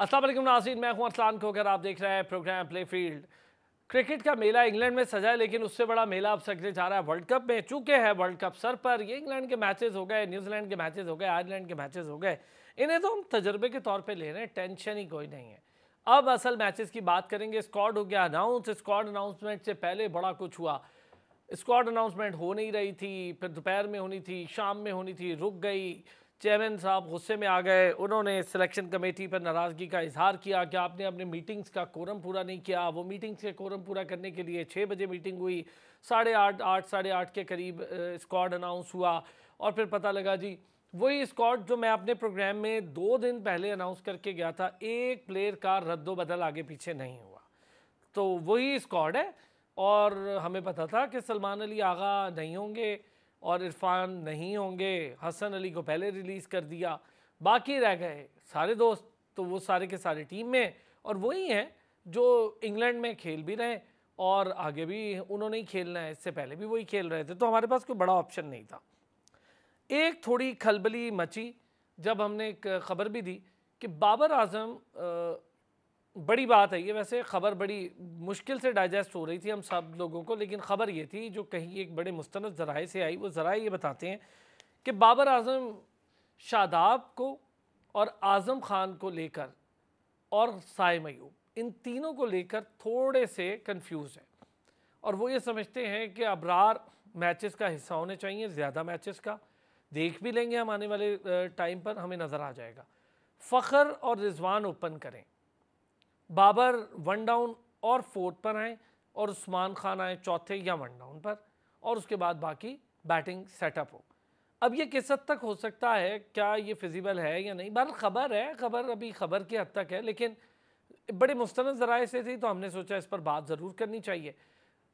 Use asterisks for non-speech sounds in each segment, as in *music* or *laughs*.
असल नाजीन मैं हूँ अरसान खोकर आप देख रहे हैं प्रोग्राम प्ले फील्ड क्रिकेट का मेला इंग्लैंड में सजा है लेकिन उससे बड़ा मेला अब सकने जा रहा है वर्ल्ड कप में चुके है वर्ल्ड कप सर पर ये इंग्लैंड के मैचेस हो गए न्यूजीलैंड के मैचेस हो गए आयरलैंड के मैचेस हो गए इन्हें तो हम तजर्बे के तौर पर ले रहे हैं टेंशन ही कोई नहीं है अब असल मैचेस की बात करेंगे स्कॉड हो गया अनाउंस स्कॉड अनाउंसमेंट से पहले बड़ा कुछ हुआ स्कॉड अनाउंसमेंट हो नहीं रही थी फिर दोपहर में होनी थी शाम में होनी थी रुक गई चेयरमैन साहब गुस्से में आ गए उन्होंने सिलेक्शन कमेटी पर नाराज़गी का इजहार किया कि आपने अपने मीटिंग्स का कोरम पूरा नहीं किया वो मीटिंग्स के कोरम पूरा करने के लिए छः बजे मीटिंग हुई साढ़े आठ आठ साढ़े आठ के करीब स्क्वाड अनाउंस हुआ और फिर पता लगा जी वही स्क्वाड जो मैं अपने प्रोग्राम में दो दिन पहले अनाउंस करके गया था एक प्लेयर का रद्दो बदल आगे पीछे नहीं हुआ तो वही स्क्वाड है और हमें पता था कि सलमान अली आगा नहीं होंगे और इरफान नहीं होंगे हसन अली को पहले रिलीज़ कर दिया बाकी रह गए सारे दोस्त तो वो सारे के सारे टीम में और वही हैं जो इंग्लैंड में खेल भी रहे और आगे भी उन्होंने ही खेलना है इससे पहले भी वही खेल रहे थे तो हमारे पास कोई बड़ा ऑप्शन नहीं था एक थोड़ी खलबली मची जब हमने एक खबर भी दी कि बाबर आजम बड़ी बात है ये वैसे ख़बर बड़ी मुश्किल से डाइजेस्ट हो रही थी हम सब लोगों को लेकिन ख़बर ये थी जो कहीं एक बड़े मुस्तंद ज़राए से आई वो ज़रा ये बताते हैं कि बाबर आजम शादाब को और आज़म खान को लेकर और साय मयूब इन तीनों को लेकर थोड़े से कंफ्यूज हैं और वो ये समझते हैं कि अबरार मैचेस का हिस्सा होने चाहिए ज़्यादा मैचेस का देख भी लेंगे हम आने वाले टाइम पर हमें नज़र आ जाएगा फ़खर और रिजवान ओपन करें बाबर वन डाउन और फोर्थ पर आएँ और उस्मान खान आए चौथे या वन डाउन पर और उसके बाद बाकी बैटिंग सेटअप हो अब ये किस हद तक हो सकता है क्या ये फिजिबल है या नहीं बहर खबर है खबर अभी खबर की हद तक है लेकिन बड़े मुस्तन ज़राए से थी तो हमने सोचा इस पर बात ज़रूर करनी चाहिए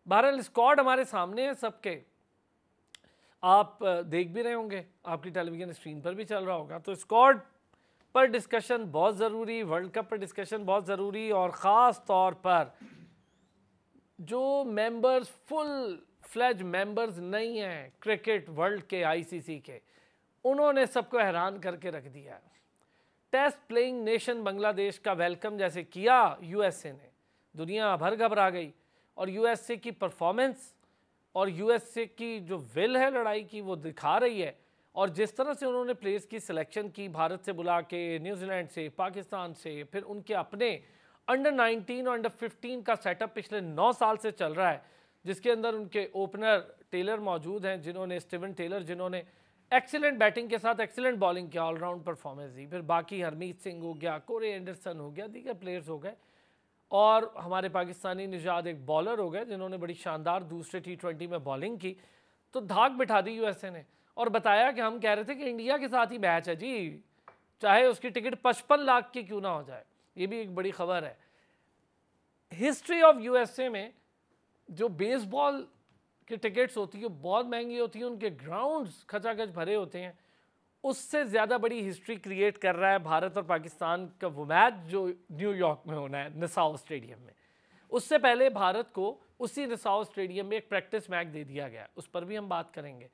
बहरहाल स्कॉड हमारे सामने है सबके आप देख भी रहे होंगे आपकी टेलीविज़न स्क्रीन पर भी चल रहा होगा तो स्कॉड पर डिस्कशन बहुत ज़रूरी वर्ल्ड कप पर डिस्कशन बहुत ज़रूरी और ख़ास तौर पर जो मेंबर्स फुल फ्लैज मेंबर्स नहीं हैं क्रिकेट वर्ल्ड के आईसीसी के उन्होंने सबको हैरान करके रख दिया टेस्ट प्लेइंग नेशन बांग्लादेश का वेलकम जैसे किया यूएसए ने दुनिया भर घबरा गई और यूएसए की परफॉर्मेंस और यूएसए की जो विल है लड़ाई की वो दिखा रही है और जिस तरह से उन्होंने प्लेयर्स की सिलेक्शन की भारत से बुला के न्यूजीलैंड से पाकिस्तान से फिर उनके अपने अंडर 19 और अंडर 15 का सेटअप पिछले 9 साल से चल रहा है जिसके अंदर उनके ओपनर टेलर मौजूद हैं जिन्होंने स्टीवन टेलर जिन्होंने एक्सीलेंट बैटिंग के साथ एक्सीलेंट बॉलिंग किया ऑलराउंड परफॉर्मेंस दी फिर बाकी हरमीत सिंह हो गया कोरे एंडरसन हो गया दीगर प्लेयर्स हो गए और हमारे पाकिस्तानी निजात एक बॉलर हो गए जिन्होंने बड़ी शानदार दूसरे टी ट्वेंटी में बॉलिंग की तो धाक बिठा दी यूएसए ने और बताया कि हम कह रहे थे कि इंडिया के साथ ही मैच है जी चाहे उसकी टिकट पचपन लाख की क्यों ना हो जाए ये भी एक बड़ी खबर है हिस्ट्री ऑफ यूएसए में जो बेसबॉल की टिकट्स होती है बहुत महंगी होती है उनके ग्राउंड्स खचाखच भरे होते हैं उससे ज़्यादा बड़ी हिस्ट्री क्रिएट कर रहा है भारत और पाकिस्तान का वो मैच जो न्यूयॉर्क में होना है नसाओ स्टेडियम में उससे पहले भारत को उसी नसाओ स्टेडियम में एक प्रैक्टिस मैच दे दिया गया उस पर भी हम बात करेंगे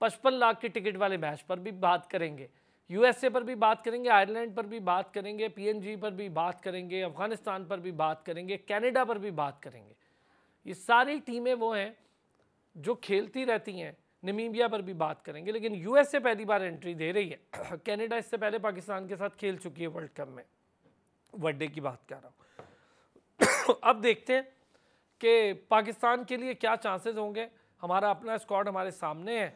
पचपन लाख की टिकट वाले मैच पर भी बात करेंगे यूएसए पर भी बात करेंगे आयरलैंड पर भी बात करेंगे पीएनजी पर भी बात करेंगे अफगानिस्तान पर भी बात करेंगे कनाडा पर भी बात करेंगे ये सारी टीमें वो हैं जो खेलती रहती हैं नमीबिया पर भी बात करेंगे लेकिन यूएसए पहली बार एंट्री दे रही है कनाडा *clears throat* इससे पहले पाकिस्तान के साथ खेल चुकी है वर्ल्ड कप में वनडे की बात कर रहा हूँ *clears throat* अब देखते हैं कि पाकिस्तान के लिए क्या चांसेस होंगे हमारा अपना स्क्वाड हमारे सामने है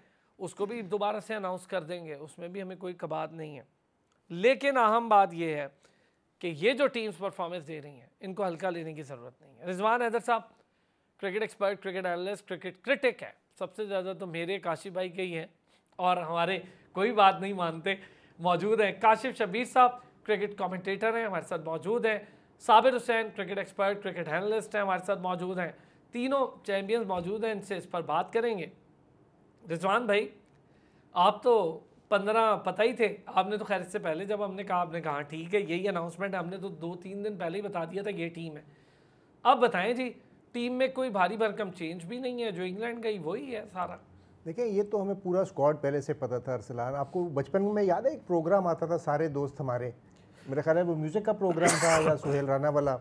उसको भी दोबारा से अनाउंस कर देंगे उसमें भी हमें कोई कबात नहीं है लेकिन अहम बात यह है कि ये जो टीम्स परफॉर्मेंस दे रही हैं इनको हल्का लेने की ज़रूरत नहीं है रिजवान हैदर साहब cricket expert cricket analyst cricket critic है सबसे ज़्यादा तो मेरे काशिफ भाई के ही हैं और हमारे कोई बात नहीं मानते मौजूद हैं काशिफ शबीर साहब क्रिकेट कमेंटेटर हैं हमारे साथ मौजूद हैं Sabir Hussain cricket expert cricket analyst हैं हमारे साथ मौजूद हैं तीनों चैम्पियंस मौजूद हैं इनसे इस पर बात करेंगे रिजवान भाई आप तो पंद्रह पता ही थे आपने तो खैर इससे पहले जब हमने कहा आपने कहा ठीक है यही अनाउंसमेंट हमने तो दो तीन दिन पहले ही बता दिया था ये टीम है अब बताएं जी टीम में कोई भारी भरकम चेंज भी नहीं है जो इंग्लैंड का ही वही है सारा देखिए ये तो हमें पूरा स्क्वाड पहले से पता था अरसलान आपको बचपन में याद है एक प्रोग्राम आता था सारे दोस्त हमारे मेरे ख्याल है वो म्यूज़िक का प्रोग्राम था या सुहेल राना वाला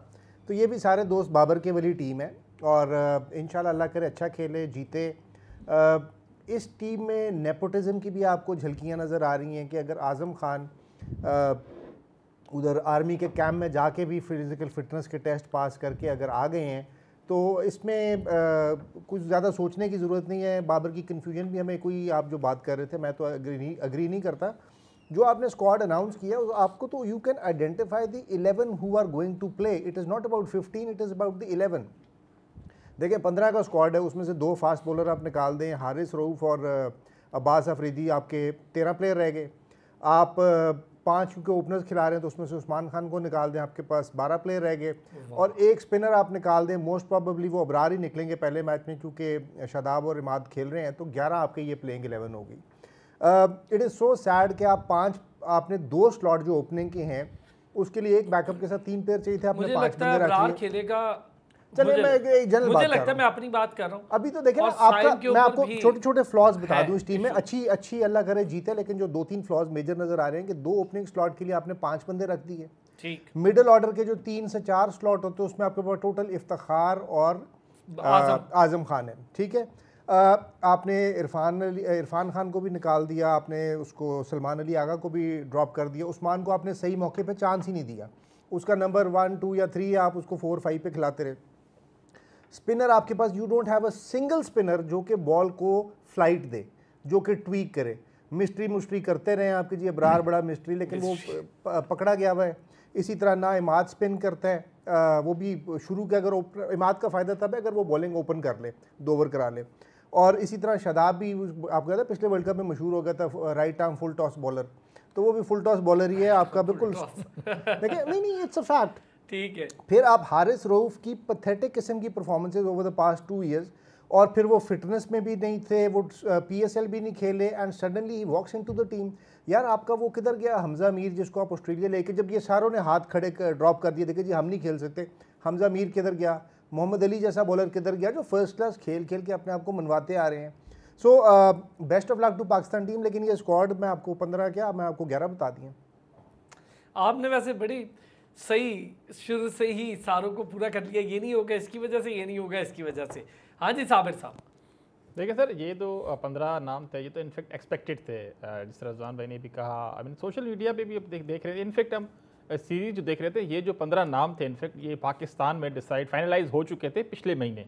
तो ये भी सारे दोस्त बाबर के वाली टीम है और इन अल्लाह करे अच्छा खेले जीते इस टीम में नेपोटिज़म की भी आपको झलकियाँ नज़र आ रही हैं कि अगर आज़म खान उधर आर्मी के कैंप में जाके भी फिज़िकल फिटनेस के टेस्ट पास करके अगर आ गए हैं तो इसमें कुछ ज़्यादा सोचने की ज़रूरत नहीं है बाबर की कन्फ्यूजन भी हमें कोई आप जो बात कर रहे थे मैं तो अग्री नहीं अग्री नहीं करता जो आपने स्क्वाड अनाउंस किया आपको तो you can identify the eleven who are going to play it is not about fifteen it is about the eleven देखिए पंद्रह का स्क्वाड है उसमें से दो फास्ट बॉलर आप निकाल दें हारिस रऊफ़ और अब्बास अफरीदी आपके तेरह प्लेयर रह गए आप पाँच के ओपनर्स खिला रहे हैं तो उसमें से उस्मान खान को निकाल दें आपके पास बारह प्लेयर रह गए और एक स्पिनर आप निकाल दें मोस्ट प्रॉबली वो अबरार ही निकलेंगे पहले मैच में क्योंकि शादाब और इमाद खेल रहे हैं तो ग्यारह आपके ये प्लेइंग एलेवन होगी इट इज़ सो सैड कि आप पाँच आपने दो स्लॉट जो ओपनिंग के हैं उसके लिए एक बैकअप के साथ तीन प्लेयर चाहिए थे आपने मुझे लगता है खेलेगा चलिए मैं एक जनरल मुझे लगता है मैं अपनी बात कर रहा हूँ अभी तो देखें आपका मैं आपको छोटे छोटे फ्लॉज बता इस टीम में अच्छी अच्छी अल्लाह करे जीते लेकिन जो दो तीन फ्लॉज मेजर नजर आ रहे हैं कि दो ओपनिंग स्लॉट के लिए आपने पांच बंदे रख दिए ठीक मिडिल ऑर्डर के जो तीन से चार स्लॉट होते हैं उसमें आपके पास टोटल इफ्तार और आजम खान है ठीक है आपने इरफान अली इरफान खान को भी निकाल दिया आपने उसको सलमान अली आगा को भी ड्रॉप कर दिया उस्मान को आपने सही मौके पे चांस ही नहीं दिया उसका नंबर वन टू या थ्री आप उसको फोर फाइव पे खिलाते रहे स्पिनर आपके पास you don't have a single spinner जो कि बॉल को फ्लाइट दे जो कि ट्वीक करे मिस्ट्री मुस्ट्री करते रहे आपके जी अबरार बड़ा मिस्ट्री लेकिन वो पकड़ा गया हुआ है इसी तरह ना इमाद स्पिन करता है वो भी शुरू के अगर इमाद का फ़ायदा तब है अगर वो बॉलिंग ओपन कर ले दो ओवर करा ले और इसी तरह शदाब भी आप कहते हैं पिछले वर्ल्ड कप में मशहूर हो गया था right arm full toss bowler तो वो भी फुल टॉस बॉलर ही है आपका *laughs* बिल्कुल *laughs* देखिए नहीं नहीं इट्स अ फैक्ट ठीक है फिर आप हारिस रऊफ की पथेटिक किस्म की performances over the past two years और फिर वो फिटनेस में भी नहीं थे वो पीएसएल भी नहीं खेले एंड सडनली ही walks into the team यार आपका वो किधर गया हमजा मीर जिसको आप ऑस्ट्रेलिया लेके जब ये सारों ने हाथ खड़े कर ड्रॉप कर दिए देखे जी हम नहीं खेल सकते हमजा मीर किधर गया मोहम्मद अली जैसा बॉलर किधर गया जो फर्स्ट क्लास खेल खेल के अपने आप को मनवाते आ रहे हैं so best of luck to Pakistan team लेकिन ये स्क्वाड मैं आपको पंद्रह क्या मैं आपको ग्यारह बता दिए आपने वैसे बड़ी सही शुरू से ही सारों को पूरा कर लिया ये नहीं होगा इसकी वजह से ये नहीं होगा इसकी वजह से हाँ जी साबिर साहब देखिए सर ये तो पंद्रह नाम थे ये तो इनफेक्ट एक्सपेक्टेड थे जिस तरह रजवान भाई ने भी कहा आई मीन सोशल मीडिया पे भी अब देख देख रहे थे इनफेक्ट हम सीरीज जो देख रहे थे ये जो पंद्रह नाम थे इनफेक्ट ये पाकिस्तान में डिसाइड फाइनलाइज हो चुके थे पिछले महीने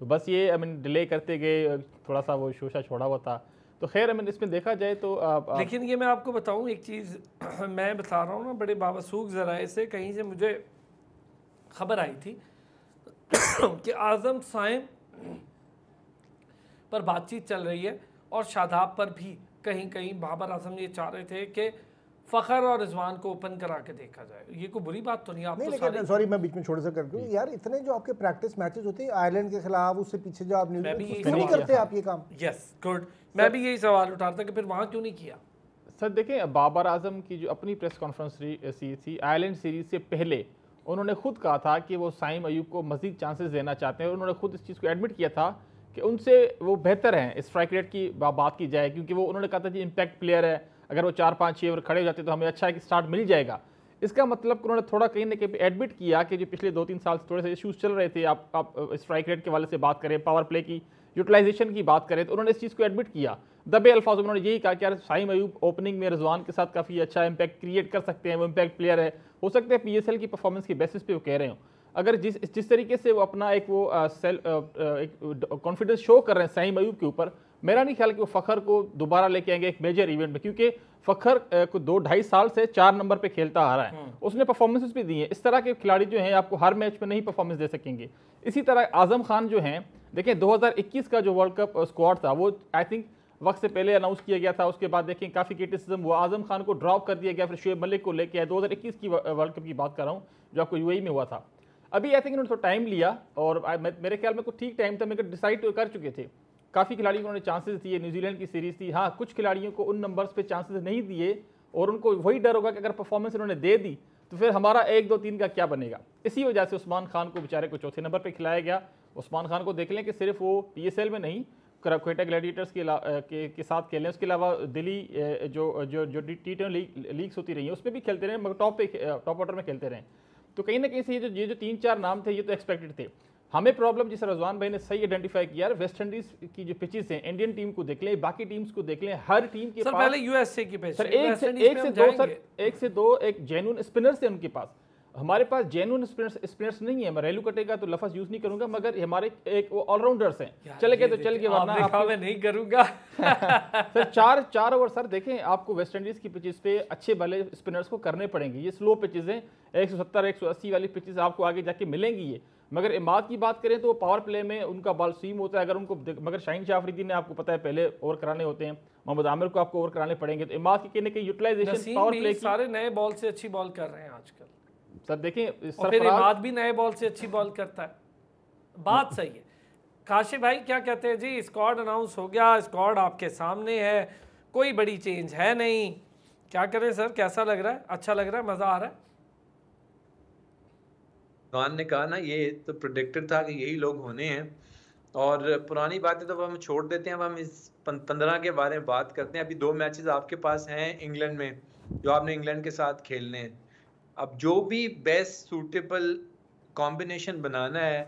तो बस ये आई मीन डिले करते गए थोड़ा सा वो शोशा छोड़ा हुआ था तो खैर अमन इसमें देखा जाए तो आप, आप लेकिन ये मैं आपको बताऊँ एक चीज़ *clears throat* मैं बता रहा हूँ ना बड़े बावसूख ज़राए से कहीं से मुझे खबर आई थी *clears throat* कि आज़म साइम पर बातचीत चल रही है और शादाब पर भी कहीं कहीं बाबर आजम ये चाह रहे थे कि फ़खर और रिजवान को ओपन करा के देखा जाए ये कोई बुरी बात तो नहीं आप नहीं, तो सॉरी मैं बीच में छोड़ सा कर यार इतने जो आपके प्रैक्टिस मैचेस होते हैं आयरलैंड के खिलाफ उससे पीछे जो आप नहीं करते आप ये काम यस गुड मैं भी यही सवाल उठाता कि फिर वहाँ क्यों नहीं किया सर देखें बाबर आजम की जो अपनी प्रेस कॉन्फ्रेंस थी आयरलैंड सीरीज से पहले उन्होंने खुद कहा था कि वो साइम अयूब को मजीद चांसेस देना चाहते हैं और उन्होंने खुद इस चीज़ को एडमिट किया था कि उनसे वो बेहतर हैं स्ट्राइक रेट की बात की जाए क्योंकि वो उन्होंने कहा था कि इम्पैक्ट प्लेयर है अगर वो चार पाँच छः ओवर खड़े हो जाते तो हमें अच्छा एक स्टार्ट मिल जाएगा इसका मतलब उन्होंने थोड़ा कहीं ना कहीं एडमिट किया कि जो पिछले दो तीन साल से थोड़े से इशूज़ चल रहे थे आप आप स्ट्राइक रेट के वाले से बात करें पावर प्ले की यूटिलाइजेशन की बात करें तो उन्होंने इस चीज़ को एडमिट किया दबे अल्फाज उन्होंने यही कहा कि यार साई मयूब ओपनिंग में रज़वान के साथ काफ़ी अच्छा इम्पैक्ट क्रिएट कर सकते हैं वो इम्पैक्ट प्लेयर है हो सकता है पी की परफॉर्मेंस के बेसिस पे वो कह रहे हो अगर जिस जिस तरीके से वो अपना एक वो सेल एक कॉन्फिडेंस शो कर रहे हैं साई मयूब के ऊपर मेरा नहीं ख्याल कि वो फ़खर को दोबारा लेके आएंगे एक मेजर इवेंट में क्योंकि फ़खर को दो ढाई साल से चार नंबर पे खेलता आ रहा है हम्म। उसने परफॉर्मेंसेस भी दी हैं इस तरह के खिलाड़ी जो हैं आपको हर मैच में नहीं परफॉर्मेंस दे सकेंगे इसी तरह आजम खान जो हैं देखें 2021 का जो वर्ल्ड कप स्क्वाड था वो आई थिंक वक्त से पहले अनाउंस किया गया था उसके बाद देखें काफ़ी क्रिटिसिज्म हुआ आजम खान को ड्रॉप कर दिया गया फिर शुएब मलिक को लेकर आए 2021 की वर्ल्ड कप की बात कर रहा हूँ जो आपको यू e में हुआ था अभी आई थिंक इन्होंने थोड़ा टाइम लिया और मेरे ख्याल में कुछ ठीक टाइम था मेरे डिसाइड तो कर चुके थे काफ़ी खिलाड़ियों को उन्होंने चांसेस दिए न्यूजीलैंड की सीरीज थी हाँ कुछ खिलाड़ियों को उन नंबर्स पे चांसेस नहीं दिए और उनको वही डर होगा कि अगर परफॉर्मेंस उन्होंने दे दी तो फिर हमारा एक दो तीन का क्या बनेगा इसी वजह से उस्मान खान को बेचारे को चौथे नंबर पर खिलाया गया उस्मान खान को देख लें कि सिर्फ वो पी में नहीं क्वेटा ग्लैडिएटर्स के, के के साथ खेलें उसके अलावा दिल्ली जो जो जो टी लीग, लीग्स होती रही हैं उसमें भी खेलते रहे मगर टॉप पे टॉप ऑर्डर में खेलते रहे तो कहीं ना कहीं से ये जो ये जो तीन चार नाम थे ये तो एक्सपेक्टेड थे हमें प्रॉब्लम जिसे रजवान भाई ने सही आइडेंटिफाई किया वेस्ट इंडीज की जो पिचेस हैं इंडियन टीम को देख लें बाकी टीम्स को देख लें हर टीम के सर पास पहले यूएसए की पिच सर एक से, एक से दो सर एक से दो एक जेन्यून स्पिनर्स है उनके पास हमारे पास जेन्यून स्पिनर्स स्पिनर्स नहीं है मैं रेलू कटेगा तो लफज यूज नहीं करूंगा मगर हमारे एक वो ऑलराउंडर्स हैं चले गए तो चल गए वरना मैं नहीं करूंगा *laughs* सर चार चार ओवर सर देखें आपको वेस्ट इंडीज की पिचेस पे अच्छे भले स्पिनर्स को करने पड़ेंगे ये स्लो पिचेस हैं 170 180 वाली पिचेस आपको आगे जाके मिलेंगी ये मगर इमाद की बात करें तो पावर प्ले में उनका बॉल सीम होता है अगर उनको मगर शाहिन शाहरीदी ने आपको पता है पहले ओवर कराने होते हैं मोहम्मद आमिर को आपको ओवर कराने पड़ेंगे तो इमाद की कहने के यूटिलाइजेशन पावर प्ले सारे नए बॉल से अच्छी बॉल कर रहे हैं आजकल सर देखें फिर इमाद भी नए बॉल से अच्छी बॉल करता है बात सही है काशिफ भाई क्या कहते हैं जी स्कॉड अनाउंस हो गया स्कॉड आपके सामने है कोई बड़ी चेंज है नहीं क्या करें सर कैसा लग रहा है अच्छा लग रहा है मज़ा आ रहा है भगवान ने कहा ना ये तो प्रोडिक्टेड था कि यही लोग होने हैं और पुरानी बातें तो हम छोड़ देते हैं अब हम इस पंद्रह के बारे में बात करते हैं अभी दो मैचेस आपके पास हैं इंग्लैंड में जो आपने इंग्लैंड के साथ खेलने हैं अब जो भी बेस्ट सूटेबल कॉम्बिनेशन बनाना है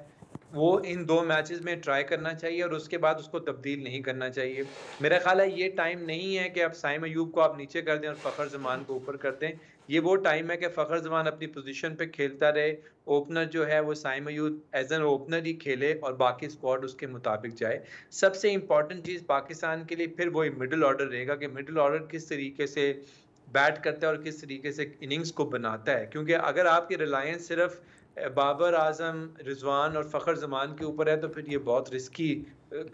वो इन दो मैचेस में ट्राई करना चाहिए और उसके बाद उसको तब्दील नहीं करना चाहिए मेरा ख्याल है ये टाइम नहीं है कि आप साइम अयूब को आप नीचे कर दें और फ़खर जमान को ऊपर कर दें ये वो टाइम है कि फ़खर जमान अपनी पोजीशन पे खेलता रहे ओपनर जो है वो साइम मयूद एज एन ओपनर ही खेले और बाकी स्क्वाड उसके मुताबिक जाए सबसे इम्पॉर्टेंट चीज़ पाकिस्तान के लिए फिर वही मिडिल ऑर्डर रहेगा कि मिडिल ऑर्डर किस तरीके से बैट करता है और किस तरीके से इनिंग्स को बनाता है क्योंकि अगर आपकी रिलायंस सिर्फ बाबर आजम रिजवान और फ़खर जमान के ऊपर है तो फिर ये बहुत रिस्की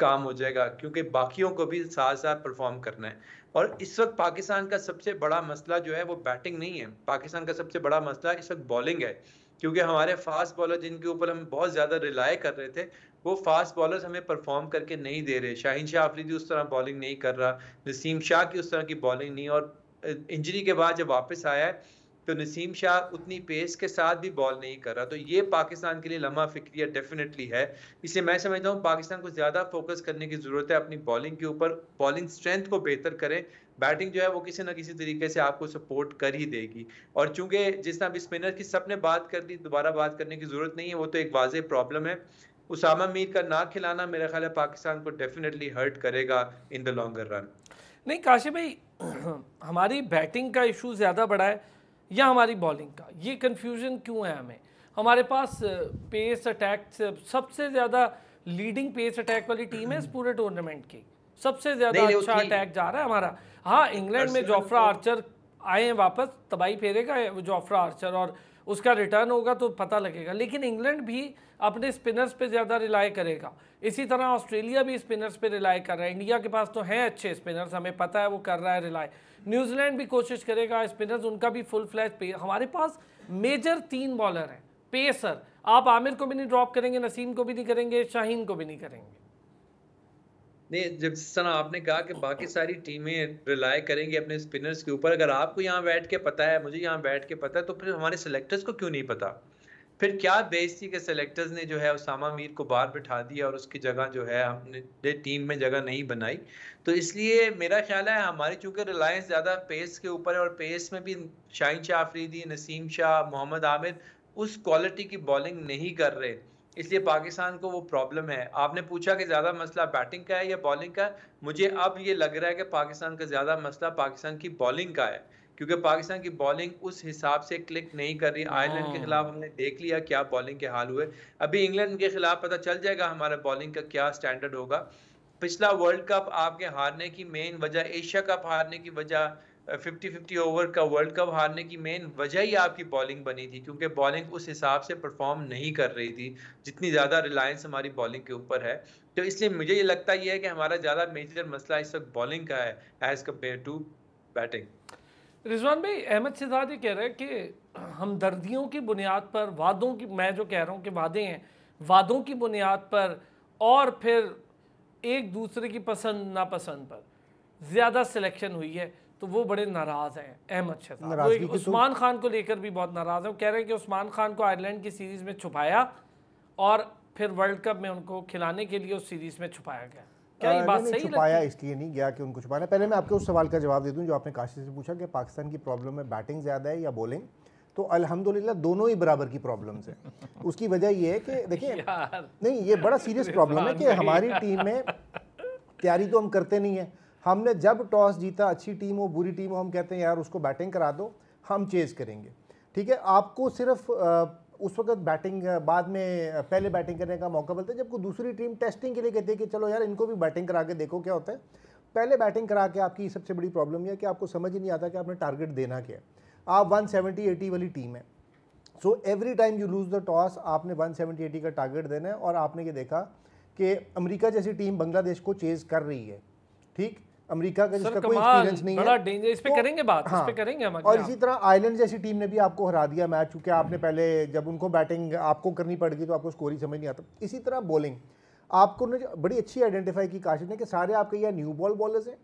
काम हो जाएगा क्योंकि बाकियों को भी साथ साथ परफॉर्म करना है और इस वक्त पाकिस्तान का सबसे बड़ा मसला जो है वो बैटिंग नहीं है पाकिस्तान का सबसे बड़ा मसला इस वक्त बॉलिंग है क्योंकि हमारे फास्ट बॉलर जिनके ऊपर हम बहुत ज़्यादा रिलाय कर रहे थे वो फास्ट बॉलर हमें परफॉर्म करके नहीं दे रहे शाहिन शाह आफरीदी उस तरह बॉलिंग नहीं कर रहा नसीम शाह की उस तरह की बॉलिंग नहीं और इंजरी के बाद जब वापस आया है तो नसीम शाह उतनी पेस के साथ भी बॉल नहीं कर रहा तो ये पाकिस्तान के लिए लम्हा फिक्रिया डेफिनेटली है इसे मैं समझता हूँ पाकिस्तान को ज़्यादा फोकस करने की ज़रूरत है अपनी बॉलिंग के ऊपर बॉलिंग स्ट्रेंथ को बेहतर करें बैटिंग जो है वो किसी ना किसी तरीके से आपको सपोर्ट कर ही देगी और चूंकि जिस तरह अभी स्पिनर की सबने बात कर दी दोबारा बात करने की ज़रूरत नहीं है वो तो एक वाज प्रॉब्लम है उसामा मीर का ना खिलाना मेरा ख्याल है पाकिस्तान को डेफिनेटली हर्ट करेगा इन द लॉन्गर रन नहीं काशि भाई *clears throat* हमारी बैटिंग का इशू ज़्यादा बड़ा है या हमारी बॉलिंग का ये कन्फ्यूजन क्यों है हमें हमारे पास पेस अटैक सबसे ज़्यादा लीडिंग पेस अटैक वाली टीम है इस पूरे टूर्नामेंट की सबसे ज़्यादा अच्छा अटैक जा रहा है हमारा हाँ इंग्लैंड में जोफ्रा आर्चर आए हैं वापस तबाही फेरेगा जोफ्रा आर्चर और उसका रिटर्न होगा तो पता लगेगा लेकिन इंग्लैंड भी अपने स्पिनर्स पे ज़्यादा रिलाय करेगा इसी तरह ऑस्ट्रेलिया भी स्पिनर्स पे रिलाय कर रहा है इंडिया के पास तो हैं अच्छे स्पिनर्स हमें पता है वो कर रहा है रिलाय न्यूजीलैंड भी कोशिश करेगा स्पिनर्स उनका भी फुल पे हमारे पास मेजर तीन बॉलर हैं पेसर आप आमिर को भी नहीं ड्रॉप करेंगे नसीम को भी नहीं करेंगे शाहीन को भी नहीं करेंगे नहीं जब सना आपने कहा कि बाकी सारी टीमें रिलाय करेंगी अपने स्पिनर्स के ऊपर अगर आपको यहाँ बैठ के पता है मुझे यहाँ बैठ के पता है तो फिर हमारे सेलेक्टर्स को क्यों नहीं पता फिर क्या बेइज्जती के सेलेक्टर्स ने जो है उसामा मीर को बाहर बिठा दिया और उसकी जगह जो है हमने टीम में जगह नहीं बनाई तो इसलिए मेरा ख्याल है हमारी चूंकि रिलायंस ज़्यादा पेस के ऊपर है और पेस में भी शाहिन शाह आफरीदी नसीम शाह मोहम्मद आमिर उस क्वालिटी की बॉलिंग नहीं कर रहे इसलिए पाकिस्तान को वो प्रॉब्लम है आपने पूछा कि ज़्यादा मसला बैटिंग का है या बॉलिंग का है मुझे अब ये लग रहा है कि पाकिस्तान का ज़्यादा मसला पाकिस्तान की बॉलिंग का है क्योंकि पाकिस्तान की बॉलिंग उस हिसाब से क्लिक नहीं कर रही आयरलैंड हाँ। के खिलाफ हमने देख लिया क्या बॉलिंग के हाल हुए अभी इंग्लैंड के खिलाफ पता चल जाएगा हमारा बॉलिंग का क्या स्टैंडर्ड होगा पिछला वर्ल्ड कप आपके हारने की मेन वजह एशिया कप हारने की वजह फिफ्टी फिफ्टी ओवर का वर्ल्ड कप हारने की मेन वजह ही आपकी बॉलिंग बनी थी क्योंकि बॉलिंग उस हिसाब से परफॉर्म नहीं कर रही थी जितनी ज़्यादा रिलायंस हमारी बॉलिंग के ऊपर है तो इसलिए मुझे ये लगता ही है कि हमारा ज़्यादा मेजर मसला इस वक्त बॉलिंग का है as compare to batting Rizwan भाई अहमद सिद्धार्थ ये कह रहे हैं कि हमदर्दियों की बुनियाद पर वादों की मैं जो कह रहा हूँ कि वादे हैं वादों की बुनियाद पर और फिर एक दूसरे की पसंद नापसंद पर ज़्यादा सिलेक्शन हुई है तो वो बड़े नाराज़ हैं अहमद शहजाद तो- उस्मान खान को लेकर भी बहुत नाराज़ हैं वो कह रहे हैं कि उस्मान खान को आयरलैंड की सीरीज़ में छुपाया और फिर वर्ल्ड कप में उनको खिलाने के लिए उस सीरीज़ में छुपाया गया क्या बात सही छुपाया इसलिए नहीं गया कि उनको छुपाना पहले मैं आपके उस सवाल का जवाब दे दूं जो आपने काशी से पूछा कि पाकिस्तान की प्रॉब्लम में बैटिंग ज़्यादा है या बॉलिंग तो अल्हम्दुलिल्लाह दोनों ही बराबर की प्रॉब्लम्स हैं *laughs* उसकी वजह ये है कि देखिए *laughs* नहीं ये बड़ा सीरियस प्रॉब्लम है कि हमारी टीम में तैयारी तो हम करते नहीं है हमने जब टॉस जीता अच्छी टीम हो बुरी टीम हो हम कहते हैं यार उसको बैटिंग करा दो हम चेज करेंगे ठीक है आपको सिर्फ उस वक्त बैटिंग बाद में पहले बैटिंग करने का मौका मिलता है जबकि दूसरी टीम टेस्टिंग के लिए कहती है कि चलो यार इनको भी बैटिंग करा के देखो क्या होता है पहले बैटिंग करा के आपकी सबसे बड़ी प्रॉब्लम यह है कि आपको समझ ही नहीं आता कि आपने टारगेट देना क्या है आप 170 80 वाली टीम है so every time you lose the toss आपने 170 80 का टारगेट देना है और आपने ये देखा कि अमेरिका जैसी टीम बांग्लादेश को चेज़ कर रही है ठीक अमेरिका का जिसका कोई एक्सपीरियंस नहीं बड़ा है डेंजर इस पे तो, करेंगे बात हाँ, इस पे हाँ। करेंगे हम और इसी तरह आयरलैंड जैसी टीम ने भी आपको हरा दिया मैच चूंकि आपने पहले जब उनको बैटिंग आपको करनी पड़ेगी तो आपको स्कोर ही समझ नहीं आता इसी तरह बॉलिंग आपको ने बड़ी अच्छी आइडेंटिफाई की काशिश ने कि सारे आपके यहाँ न्यू बॉल बॉलर्स हैं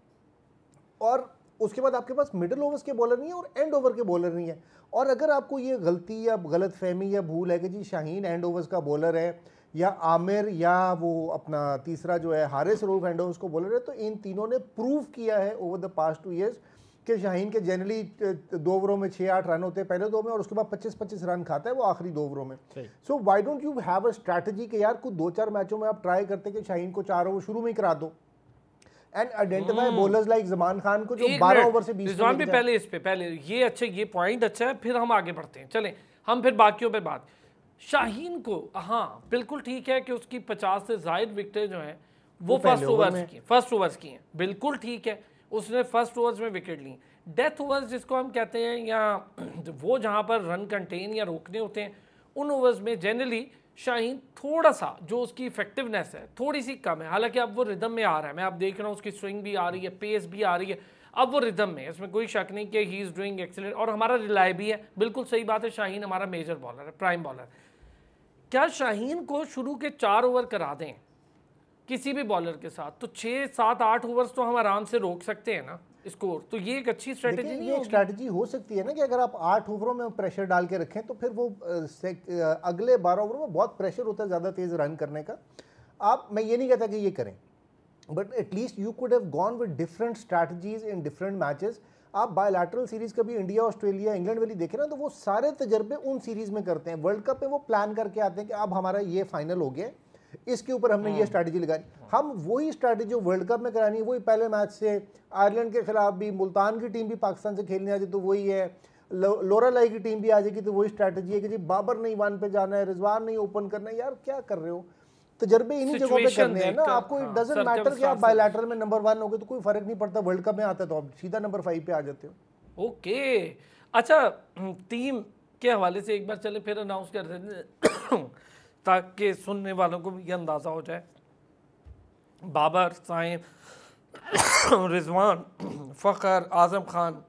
और उसके बाद आपके पास मिडिल ओवर्स के बॉलर नहीं है और एंड ओवर के बॉलर नहीं है और अगर आपको ये गलती या गलत फहमी या भूल है कि जी शाहीन एंड ओवर्स का बॉलर है या आमिर या वो अपना तीसरा जो है हारिस रूफ हैंडो उसको बोल रहे तो इन तीनों ने प्रूव किया है over the past two years कि शाहीन के जनरली दो ओवरों में छः आठ रन होते हैं पहले दो में और उसके बाद पच्चीस पच्चीस रन खाता है वो आखिरी दो ओवरों में so why don't you have a strategy कि यार कुछ दो चार मैचों में आप ट्राई करते कि शाहीन को चार ओवर शुरू में ही करा दो and identify bowlers like Zaman Khan को जो बारह ओवर से बीस भी पहले इस पे पहले ये अच्छा ये पॉइंट अच्छा है फिर हम आगे बढ़ते हैं चले हम फिर बाकियों पे बात शाहीन को हाँ बिल्कुल ठीक है कि उसकी पचास से जायद विकटें जो हैं वो, फर्स्ट ओवर्स की फर्स्ट ओवर्स की हैं बिल्कुल ठीक है उसने फर्स्ट ओवर्स में विकेट ली डेथ ओवर्स जिसको हम कहते हैं या *clears throat* वो जहाँ पर रन कंटेन या रोकने होते हैं उन ओवर्स में जनरली शाहीन थोड़ा सा जो उसकी इफेक्टिवनेस है थोड़ी सी कम है हालांकि अब वो रिदम में आ रहा है मैं आप देख रहा हूँ उसकी स्विंग भी आ रही है पेस भी आ रही है अब वो रिदम में इसमें कोई शक नहीं कि ही इज़ डूइंग एक्सेलेंट और हमारा रिलाय भी है बिल्कुल सही बात है शाहीन हमारा मेजर बॉलर है प्राइम बॉलर है क्या शाहीन को शुरू के चार ओवर करा दें किसी भी बॉलर के साथ तो छः सात आठ ओवर्स तो हम आराम से रोक सकते हैं ना स्कोर तो ये एक अच्छी स्ट्रेटजी नहीं एक स्ट्रेटजी हो सकती है ना कि अगर आप आठ ओवरों में प्रेशर डाल के रखें तो फिर वो अगले बारह ओवरों में बहुत प्रेशर होता है ज़्यादा तेज़ रन करने का आप मैं ये नहीं कहता कि ये करें but at least you could have gone with different strategies in different matches आप बायोलैटरल सीरीज़ कभी इंडिया ऑस्ट्रेलिया इंग्लैंड वाली देखें ना तो वो सारे तजर्बे उन सीरीज़ में करते हैं वर्ल्ड कप में वो प्लान करके आते हैं कि अब हमारा ये फाइनल हो गया इसके ऊपर हमने ये स्ट्रैटेजी हाँ। लगाई हम वही स्ट्रैटेजी वर्ल्ड कप में करानी है वही पहले मैच से आयरलैंड के खिलाफ भी मुल्तान की टीम भी पाकिस्तान से खेलने आ जाए तो वही है लोरा लाई की टीम भी आ जाएगी तो वही स्ट्रैटेजी है कि जी बाबर नहीं वन पे जाना है रिजवान नहीं ओपन करना है यार क्या कर रहे हो तजर्बे इन्हीं जगहों पे करने हैं ना आपको इट डजेंट मैटर कि आप बायलैटरल में नंबर वन हो गए तो कोई फर्क नहीं पड़ता वर्ल्ड कप में आता तो आप सीधा नंबर फाइव पे आ जाते हो ओके अच्छा टीम हम्म, के हवाले से एक बार चले फिर अनाउंस कर देते ताकि सुनने वालों को भी अंदाज़ा हो जाए बाबर साइम *coughs* रिजवान *coughs* फ़खर आज़म खान